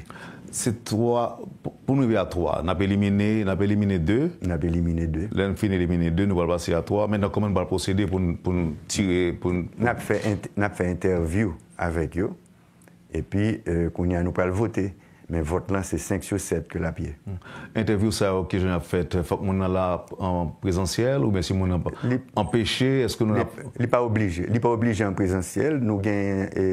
C'est trois pour nous à trois, n'a a éliminé, n'a pas éliminé deux. n'a pas éliminé deux. Là on finit éliminer deux, nous va passer à trois. Maintenant comment on va procéder pour pour tirer pour n'a fait une fait interview avec eux et puis euh, qu'on a nous pas voter. men vot lan se 5 sur 7 ke la piye. Hmm. Interview sa yo ki jen ap fèt, fòk moun ala an prezantiyel, ou mè si moun an pa empèché, l'i pa oblige, l'i pa oblige an prezantiyel, nou gen e,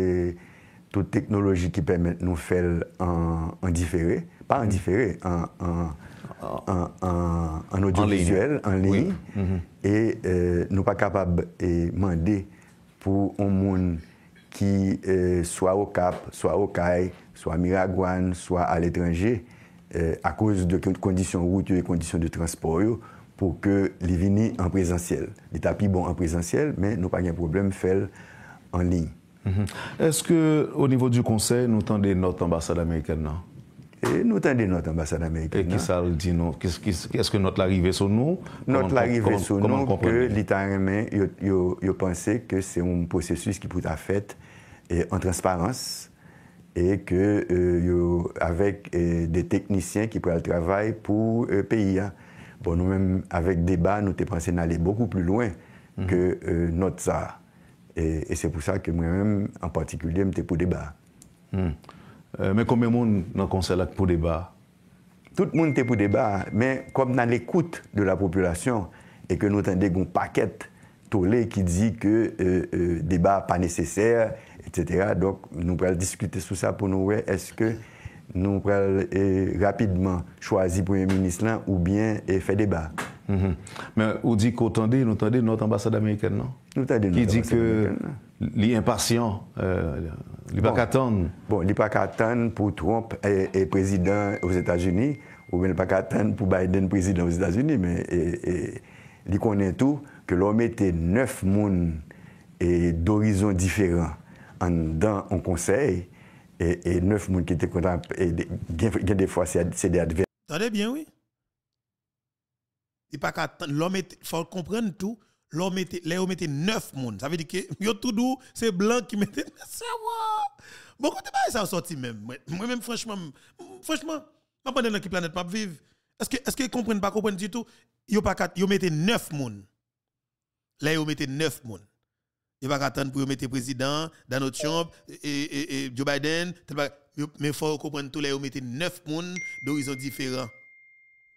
tout teknoloji ki pèmè nou fèl an diféré, pa an hmm. diféré, an audiovisuel, an léi, e nou pa kapab e, mènde pou moun ki swa o kap, swa o kaye, soit à Miragouane, soit à l'étranger, euh, à cause de conditions routières et conditions de transport, pour que les en présentiel. Les tapis bon en présentiel, mais nous pas de problème fait en ligne. Mhm. Est-ce que au niveau du conseil, nous tendez notre ambassade américaine non? Et nous tendez notre ambassade américaine. Et qui ça dit non? Qu'est-ce que notre arrivée sur nous Notre arrivée sur nous, que l'État il que c'est un processus qui peut être fait en transparence e ke euh, yo avek euh, de teknisyen ki pre al travay pou euh, peyi. Bon nou menm avek deba nou te pranse nale beaucoup plus loin ke mm-hmm. not sa. E se pou sa ke mwen menm an patikulyem te pou deba. Men mm. kome moun nan konsela pou deba? Tout moun te pou deba, men kom nan ekout de la popylasyon e ke nou tende goun paket tole ki di ke deba pa neseser etc. Donc, nous pourrions discuter sur ça pour nous voir est-ce que nous pourrions eh, rapidement choisir Premier ministre là, ou bien eh, faire débat. Mm-hmm. Mais on dit qu'on tendait, nous tendait notre ambassade américaine, non Nous Qui dit que l'impatient, euh, il bon. pas attendre. Bon, il pas attendre pour Trump et, président aux États-Unis, ou bien il pas attendre pour Biden président aux États-Unis, mais il connaît tout, que l'on mettait neuf et d'horizons différents en dedans en conseil et, neuf monde qui étaient contents et des fois c'est des adversaires. Attendez bien oui. Il pas qu'attendre l'homme faut comprendre tout. L'homme était les hommes étaient neuf monde. Ça veut dire que a tout doux c'est blanc qui mettait ça Bon de pas ça sorti même. Moi même franchement franchement m'a pas dans qui planète pas vivre. Est-ce que est-ce que comprennent pas comprennent du tout a pas yo mettait neuf monde. Là y mettait neuf monde. Il va attendre pour mettre président, dans notre chambre et, Joe Biden. Mais il faut comprendre tous les vous mettez neuf personnes d'horizons différents.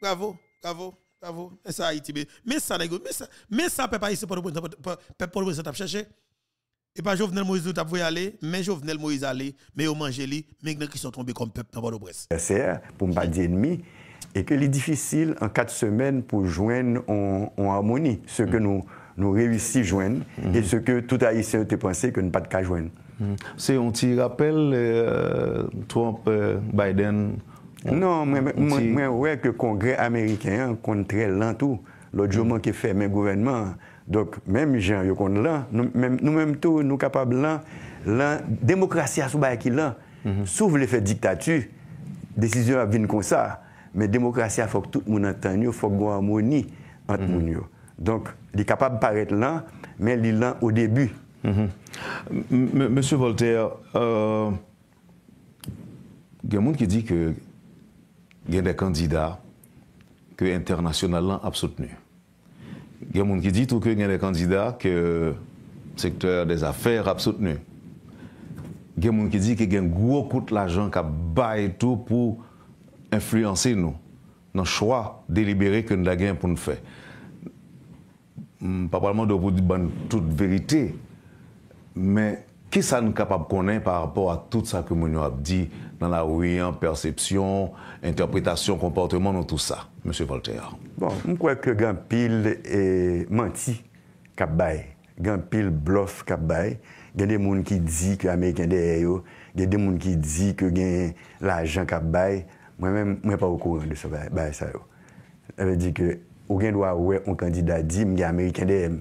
Bravo, bravo, bravo. Mais ça, Haïti. Mais ça, mais ça, mais ça, peut pas ici pour le ça chercher. Et pas Jovenel Moïse vous avez aller, mais Jovenel Moïse aller, mais au manger lui, mais qui sont tombés comme peuple dans le presse. C'est pour ne pas dire ennemi et que est difficile en quatre semaines pour joindre en, harmonie ce que mm. nous Nou rewisi jwen E se ke tout a yi se te panse Ke nou pat ka jwen Se yon ti rappel euh, Trump, euh, Biden Non, mwen wè ke kongre Ameriken Kontre lantou Lodjouman ke fè men gouvenman Dok mèm jen yon kont lant Nou mèm tou nou kapab lant Lant, demokrasya sou bay ki lant Sou vle fè diktatü Desisyon avin kon sa Mè demokrasya fok tout moun antanyo Fok gwa mouni ant moun yo Donk, li kapab paret lan, men li lan ou debi. Mhm. Monsi Voltaire, euh, gen moun ki di ke gen de kandida ke internasyonal lan ap soutenu. Gen moun ki di touke gen de kandida ke sektèr des afèr ap soutenu. Gen moun ki di ke gen gwo kout la jan ka bay tou pou influense nou. Nan chwa delibere ke nou da gen pou nou fè. papalman do pou di ban tout verite, men, ki sa nou kapap konen par rapport a tout sa ke moun nou ap di nan la ouyan, persepsyon, interpretasyon, komportemen ou tout sa, M. Voltaire? Bon, mwen kwa ke gampil e, menti kap bay, gampil blof kap bay, gen de moun ki di ke Amerikan de ay yo, gen de moun ki di ke gen l'ajan kap bay, mwen mwen pa wakou an de sa bay, bay sa yo. Mwen di ke, ou gen do a ouwe an kandida di, mga Ameriken de hem.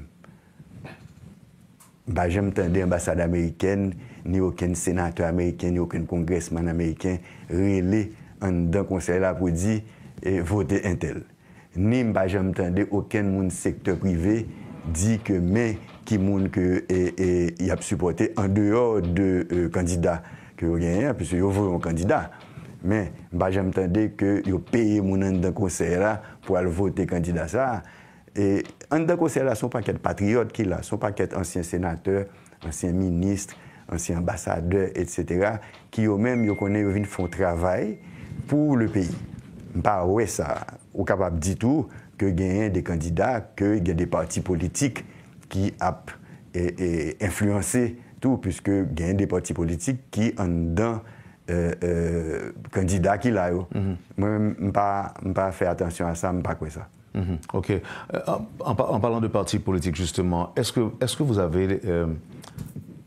Ba jem tende ambasade Ameriken, ni oken senatou Ameriken, ni oken kongresman Ameriken, rele an dan konser la pou di, e, vote entel. Ni mba jem tende oken moun sektor prive, di ke men ki moun ki e, e, ap supporte an deor de kandida ki ou gen e, pwese yo vwe an kandida. Men, mba jem tende ke yo peye moun an dan konser la, pou al vote kandida sa. E andan kose la son pa ket patriote ki la, son pa ket ansyen senateur, ansyen ministre, ansyen ambasadeur, etc. Ki yo menm yo konen yo vin fon travay pou le peyi. Mpa we sa, ou kapap di tou ke genyen de kandida, ke genyen de parti politik ki ap e, e influense tou, pwiske genyen de parti politik ki andan kandida. Euh, euh, candidat qui la pas pas, pas faire attention à ça, pas quoi ça. Mhm. Ok. Euh, en, en parlant de parti politique, justement, est-ce que, est que vous avez...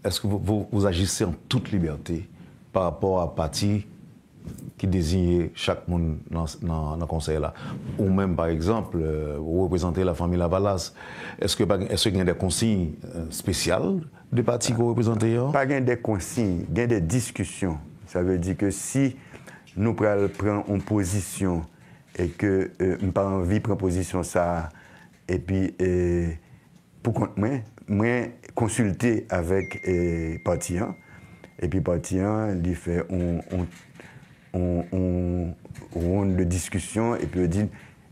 est-ce que vous, vous, agissez en toute liberté par rapport à parti qui désigne chaque monde dans le conseil là Ou même, par exemple, vous représentez la famille Lavalas. Est-ce qu'il est y a des consignes spéciales de parti que vous représentez hein? Pas des consignes, il y a des discussions. Ça veut dire que si nous prenons une position et que euh, n'avons pas envie de prendre position ça, et puis euh, pour moi, consulter avec euh, parti et puis parti 1, il fait on, on, ronde de discussion et puis on dit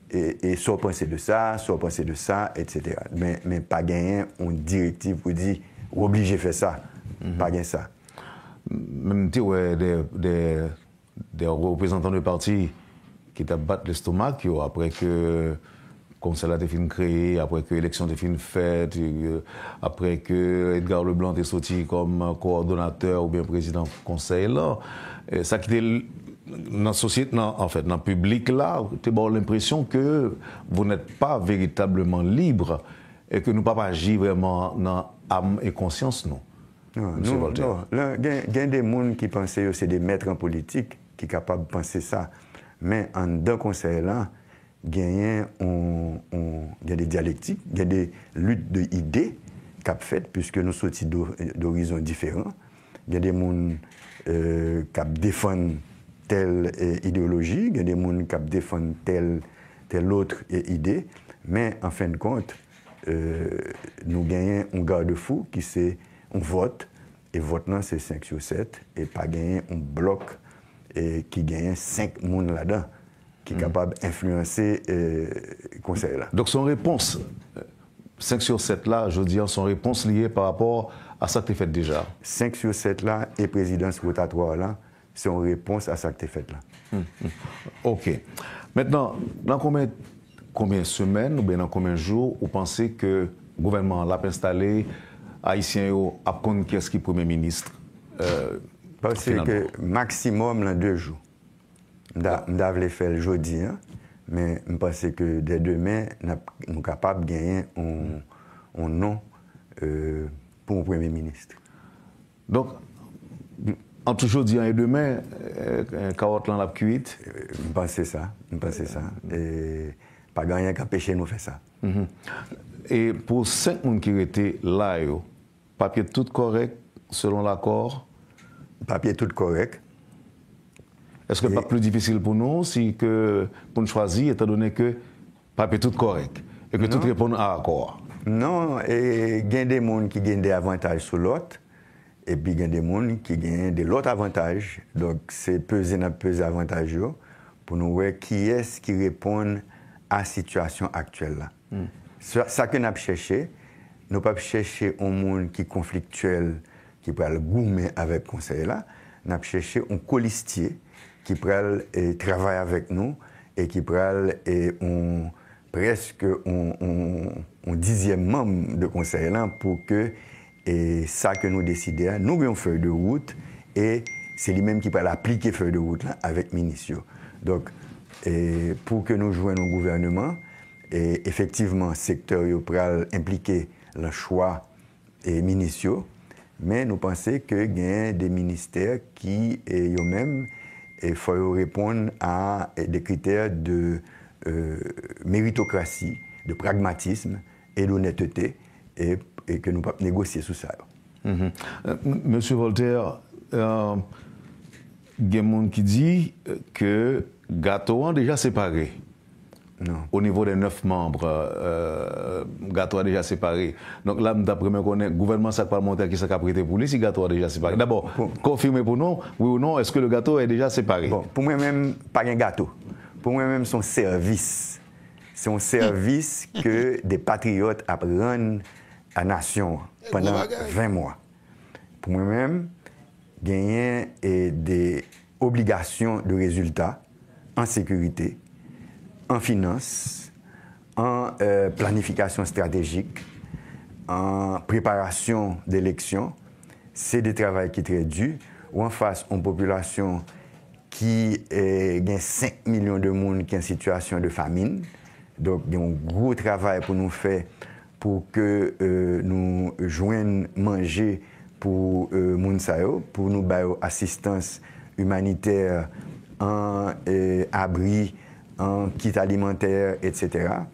et, soit penser de ça, soit penser de ça, etc. Mais, mais pas gagner, une directive, on dit, obligé de faire ça, mm-hmm. pas gagner ça même ouais, des, des, représentants de parti qui battu l'estomac oh, après que le Conseil a été créé, après que l'élection a été faite, après que Edgar Leblanc est sorti comme coordonnateur ou bien président du conseil là, et ça qui dans la société, dans, en fait, dans le public là, tu as l'impression que vous n'êtes pas véritablement libre et que nous ne pouvons pas agir vraiment dans âme et conscience, non. Non, non, Il y a des gens qui pensent que c'est des maîtres en politique qui sont capables de penser ça. Mais en deux conseils là, il y a des dialectiques, il y a des luttes d'idées qui sont faites, puisque nous sommes d'horizons différents. Il y a des gens euh, qui défendent telle euh, idéologie, il y a des gens qui défendent telle, telle autre euh, idée. Mais en fin de compte, nous gagnons un garde-fou qui c'est on vote, et vote non' c'est 5 sur 7, et pas gagner un bloc et qui gagne 5 monde là-dedans, qui est mhm. capable d'influencer euh, le conseil là. Donc, son réponse, 5 euh, sur 7 là, je veux dire, son réponse liée par rapport à ça que tu fait déjà. 5 sur 7 là, et présidence rotatoire là, c'est une réponse à ça que tu fait là. Hum, hum. OK. Maintenant, dans combien, combien de semaines ou bien dans combien de jours, vous pensez que le gouvernement l'a installé, haïtien a compte qui premier ministre euh, Parce que maximum dans deux jours. Nous avons le jeudi, mais je pense que dès demain, nous sommes capables de gagner un, nom euh, pour premier ministre. Donc, entre jeudi et demain, un euh, carotte euh, dans la cuite Je pense ça. Je pense ça. Et pas gagner qu'à pêcher, nous faisons ça. Mhm. Et pour cinq moun qui étaient là, yo, Papier tout correct, selon l'accord Papier tout correct. Est-ce que n'est pas plus difficile pour nous si que, pour nous choisir, étant donné que papier tout correct et que tout répond à accord Non, et il y a des gens qui gagnent des avantages sur l'autre. Et puis, il y a des gens qui gagnent de l'autre avantage. Donc, c'est peser dans peser avantage pour nous voir qui est-ce qui répond à la situation actuelle. C'est hmm. Ça, que nous avons cherché, nous pas chercher un monde qui est conflictuel, qui peut aller goumer avec le conseil là, nous pas chercher un colistier qui peut eh, travailler avec nous et qui peut et on presque on, on, dixième membre de conseil là pour que et ça que nous décidons, nous avons feuille de route et c'est lui-même qui peut appliquer feuille de route là avec ministry. Donc, et pour que nous joignons au gouvernement, et effectivement, secteur pral impliqué le choix est minutieux, mais nous pensons que y a des ministères qui, eh, eux-mêmes, il eh, faut répondre à eh, des critères de euh, méritocratie, de pragmatisme et d'honnêteté, et, que nous pouvons négocier sous ça. Mm-hmm. Euh, Monsieur Voltaire, il y a qui dit euh, que gâteau est déjà séparé. Au niveau des neuf membres, euh, euh a déjà séparé. Donc là, d'après moi, on le gouvernement parlementaire qui s'est prêté pour lui si gâteau a déjà séparé. D'abord, confirmez pour nous, oui ou non, est-ce que le gâteau est déjà séparé Pour moi-même, pas un gâteau. Pour moi-même, son service. C'est un service que des patriotes apprennent à la nation pendant 20 mois. Pour moi-même, gagner des obligations de résultats en sécurité, en finance, en euh, planification stratégique, en préparation d'élections. C'est des travail qui est très dur. Ou en face, une population qui euh, a 5 millions de monde qui est en situation de famine. Donc, il y a un gros travail pour nous faire pour que euh, nous joignions manger pour euh, Mounsayo, pour nous bailler assistance humanitaire en abri an kit alimenter, et cetera.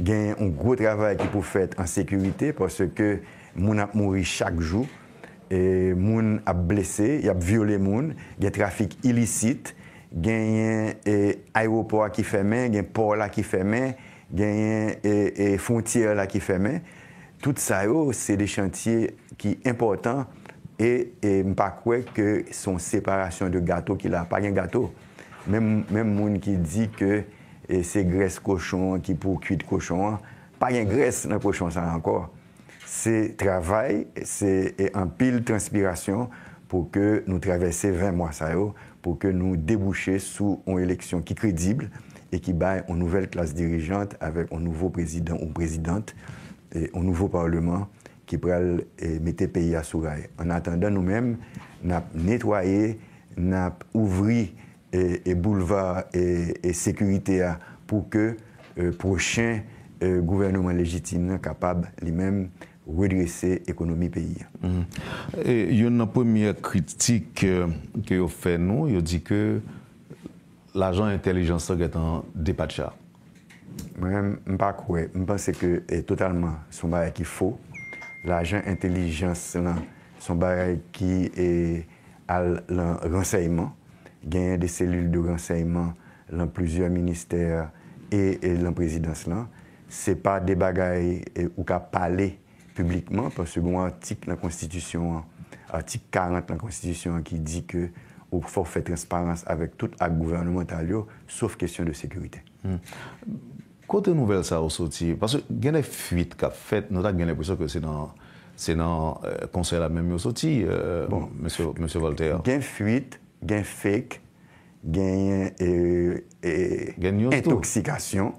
Gen yon gwo travay ki pou fèt an sekurite porsè ke moun ap mouri chak jou, moun ap blese, yon ap viole moun, gen trafik ilisit, gen yon e, ayropor ki fèmen, gen por la ki fèmen, gen yon e, e, fontyer la ki fèmen. Tout sa yo, se de chantier ki important e mpa kwe ke son separasyon de gato ki la pa gen gato. même même monde qui dit que eh, c'est graisse cochon qui pour cuit cochon hein. pas une graisse dans cochon ça encore c'est travail c'est en pile transpiration pour que nous traversions 20 mois ça pour que nous débouchions sous une élection qui est crédible et qui bat une nouvelle classe dirigeante avec un nouveau président ou présidente et un nouveau parlement qui pourra eh, mettre le pays à sous En attendant, nous-mêmes, nous avons nettoyé, nous avons ouvert et, et boulevard et, sécurité pour que le euh, prochain euh, gouvernement légitime capable lui-même redresser l'économie pays. Mm-hmm. il y a une première critique euh, que vous fait nous, il dit que l'agent intelligence est en dépatcha. je ne pense que c'est eh, totalement son bail qui faux. L'agent intelligence, son bail qui est eh, à renseignement. genye de selil de renseyman lan plusieurs ministères et lan prezidens lan, se pa debagaye e, ou ka pale publikman, parcekou bon, an tik la konstitisyon an, tik 40 la konstitisyon an, ki di ke ou forfe transparence avek tout ak gouvernemental yo, sauf kestyon de sekurite. Hmm. Kote nouvel sa ou soti, parcekou genye fuit ka fet, nou tak genye pweso ke se nan se nan konser la menm yo soti, euh, bon. monser Voltaire. Genye fuit gen fèk, gen e, e, intoxikasyon,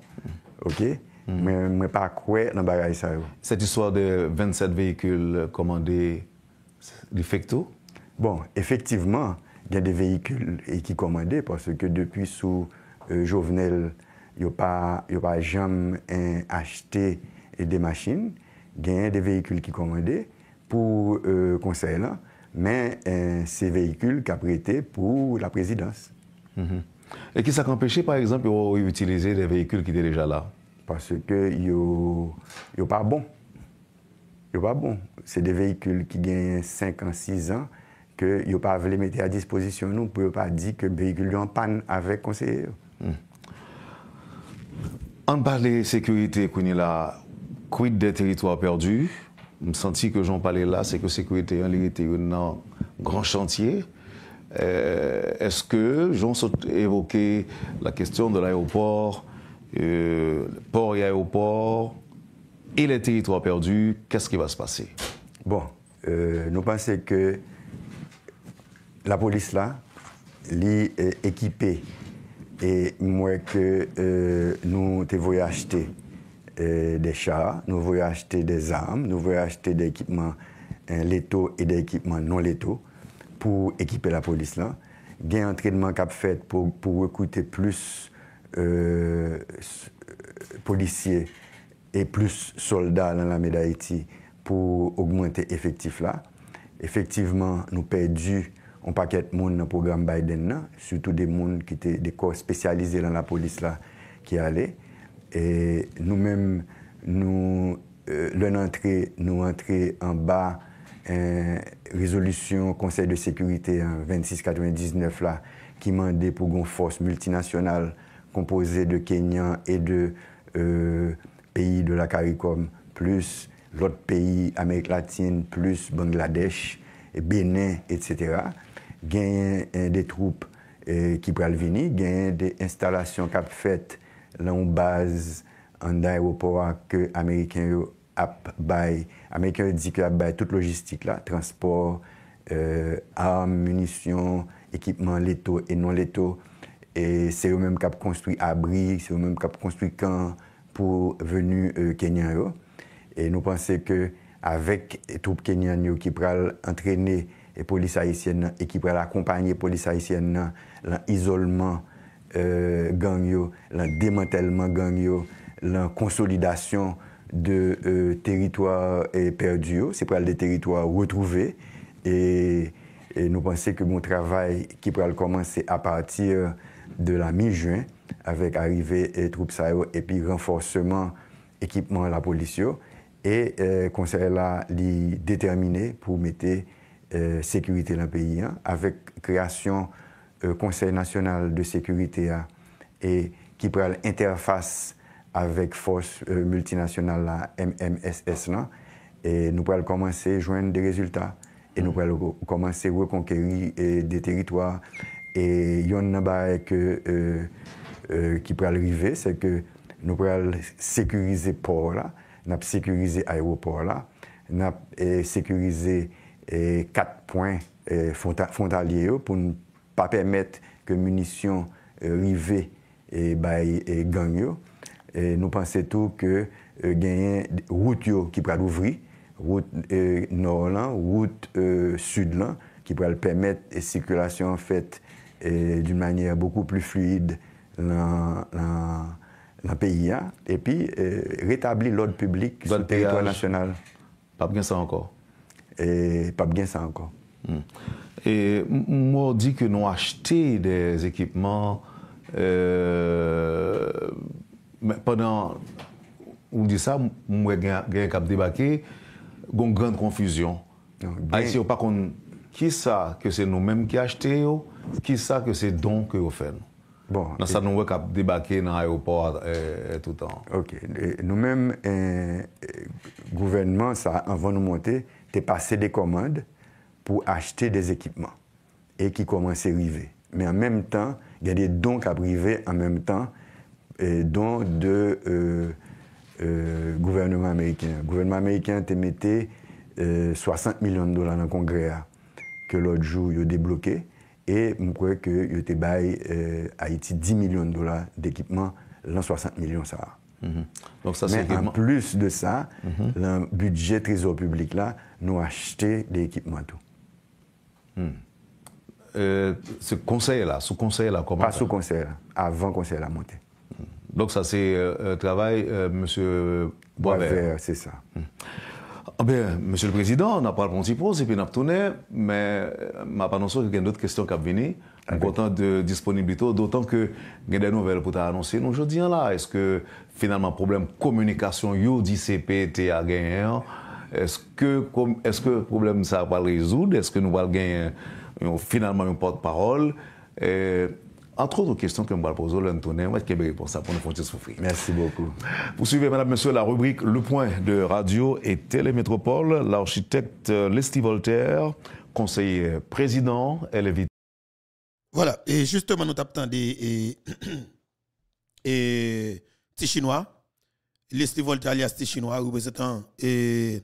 mwen pa kwe nan bagay sa evo. Sè ti sò de 27 vehikul komande di fèk tou? Bon, efektiveman, gen de vehikul ki komande, pwase ke depi sou euh, jovenel, yo pa jam en achete de machin, gen de vehikul ki komande pou konsey euh, lan, mais euh, ces véhicules prêté pour la présidence. Mhm. Et qui s'est empêché, par exemple, d'utiliser les véhicules qui étaient déjà là Parce que sont pas bon. Ils pas bon. C'est des véhicules qui gagnent 5 ans, 6 ans, que ils pas voulu mettre à disposition nous pour pas dire que le véhicule en panne avec conseiller. Mhm. En parlant de sécurité, là, quid des territoires perdus me senti que Jean parlais là, c'est que sécurité en était un grand chantier. Euh, est-ce que Jean a évoqué la question de l'aéroport, euh, port et aéroport, et les territoires perdus Qu'est-ce qui va se passer Bon, euh, nous pensons que la police là, est équipée, et moi que nous devons acheter. Euh, des chars, nous voulons acheter des armes, nous voulons acheter des équipements euh, et des équipements non létaux pour équiper la police là. Il y a un entraînement qu'a fait pour, pour, recruter plus euh, policiers et plus soldats dans la d'Haïti pour augmenter l'effectif là. Effectivement, nous perdu un paquet de monde dans le programme Biden, là, surtout des monde qui étaient des corps spécialisés dans la police là qui allaient nous-mêmes, nous, euh, l'entrée, nous entrons en bas, euh, résolution Conseil de sécurité 26 2699 là, qui mandait pour une force multinationale composée de Kenyans et de euh, pays de la CARICOM, plus l'autre pays, Amérique latine, plus Bangladesh, et Bénin, etc. Gagner euh, des troupes qui peuvent venir, gagner des installations cap faites lan ou baz an da aropora ke Ameriken yo ap bay. Ameriken yo di ki ap bay tout logistik la, transport, euh, arm, munisyon, ekipman leto e non leto, e se yo menm kap konstwi abri, se yo menm kap konstwi kan pou venu euh, Kenyan yo. E nou panse ke avek troupe Kenyan yo ki pral antrene polis ayisyen nan e ki pral akompany polis ayisyen nan lan isolman, Euh, gangyo, la demantelman gangyo, la konsolidasyon de euh, teritwa e perduyo, se pral de teritwa retrouve, e nou panse ke moun travay ki pral komanse a patir de la mi jwen, avek arive troupe sa yo, epi renforceman ekipman la polisyon e, e konser la li determine pou mette euh, sekurite la peyi an avek kreasyon konser euh, nasyonal de sekurite a e ki pral interfas avek fos multinasyonal la MMSS la e nou pral komanse jwen de rezultat e nou pral komanse rekonkeri de teritwa e yon nabare ke ki pral rive seke nou pral sekurize por la nap sekurize aeropor la nap sekurize kat pwen fontalye yo pou nou pas permettre que les munitions euh, rivées et, bah, et nous pensons tout que euh, une route qui pourra ouvrir, route euh, nord route euh, sud là, qui pourra permettre la circulation en fait d'une manière beaucoup plus fluide dans le pays et puis euh, rétablir l'ordre public sur le territoire national. Pas bien ça encore. Et pas bien ça encore. Hmm. E mwen di ke nou achte des ekipman, e, mwen gen kap debake, gon grand konfuzyon. A y se yo pakon, ki sa ke se nou menm ki achte yo, ki sa ke se don ke yo fen. Bon, Nasa e- nou we kap debake nan ayopor e, toutan. Ok, nou menm, gouvenman sa, anvan nou monte, te pase de komande, pour acheter des équipements et qui commençait à arriver. Mais en même temps, il y a des dons qui arrivent en même temps, et dons de euh, euh, gouvernement américain. Le gouvernement américain a mis 60 millions de dollars dans le congrès que l'autre jour, il a débloqué. Et je crois qu'il a bail euh, Haïti 10 millions de dollars d'équipements l'an 60 millions, ça mhm. Donc ça, Mais en plus de ça, mhm. le budget trésor public là, nous a acheté des équipements tout. Euh, ce conseil-là, sous conseil-là, comment Pas sous conseil-là, avant conseil-là monter. Mm. Donc ça, c'est euh, un travail, M. Euh, monsieur Boisvert. c'est ça. Mm. Ah bien monsieur le Président, on n'a pas le pour, et puis on a tourné, mais ma pas annoncé qu'il y d'autres questions qui sont venues. Je ah content de disponibilité, d'autant que il y des nouvelles pour t'annoncer aujourd'hui. Hein, est-ce que finalement, problème communication, UDCPT DCP, a gagné? Hein, est-ce que, est que le problème ça va le résoudre Est-ce que nous allons gagner euh, finalement un porte-parole euh, entre autres questions que nous allons poser, on va Québec pour ça, pour nous faire souffrir. Merci beaucoup. Vous suivez, madame, monsieur, la rubrique Le Point de Radio et Télémétropole. L'architecte Leslie Voltaire, conseiller président, elle est Voilà, et justement, nous tapons des et, chinois, Leslie Voltaire, alias chinois, représentant et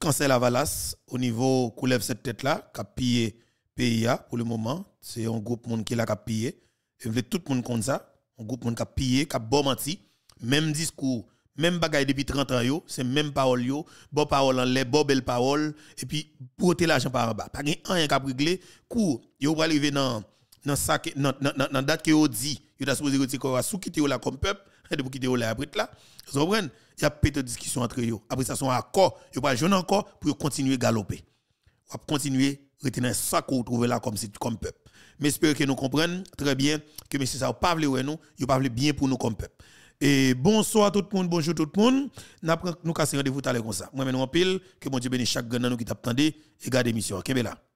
quand c'est la valasse, au niveau lève cette tête-là, qui a pillé PIA pour le moment, c'est un groupe monde qui l'a pillé. Et vous tout le monde comme ça, un groupe monde qui a pillé, qui a bon menti, même discours, même bagaille depuis 30 ans, c'est même parole, yo, bon parole en l'air, bon belle parole, et puis porter l'argent par en bas. Pas rien qui a réglé, cours, yo va arriver dans dans sac dans dans date que yo dit, yo supposé que quoi, sous quitter là comme peuple, et de quitter là après là. Vous comprenez y a peu de discussion entre eux. Après ça, sont accord, ils pas jeune encore pour continuer à galoper. On va continuer à retenir ça qu'on trouve là comme, comme peuple. Mais j'espère que nous comprenons très bien que M. Sao parle ouais nous, il parle bien pour nous comme peuple. Et bonsoir tout le monde, bonjour tout le monde. Nous avons rendez-vous tout à l'heure comme ça. Moi, maintenant, pile, que mon Dieu bénisse chaque nous qui t'attendait et garde l'émission. là?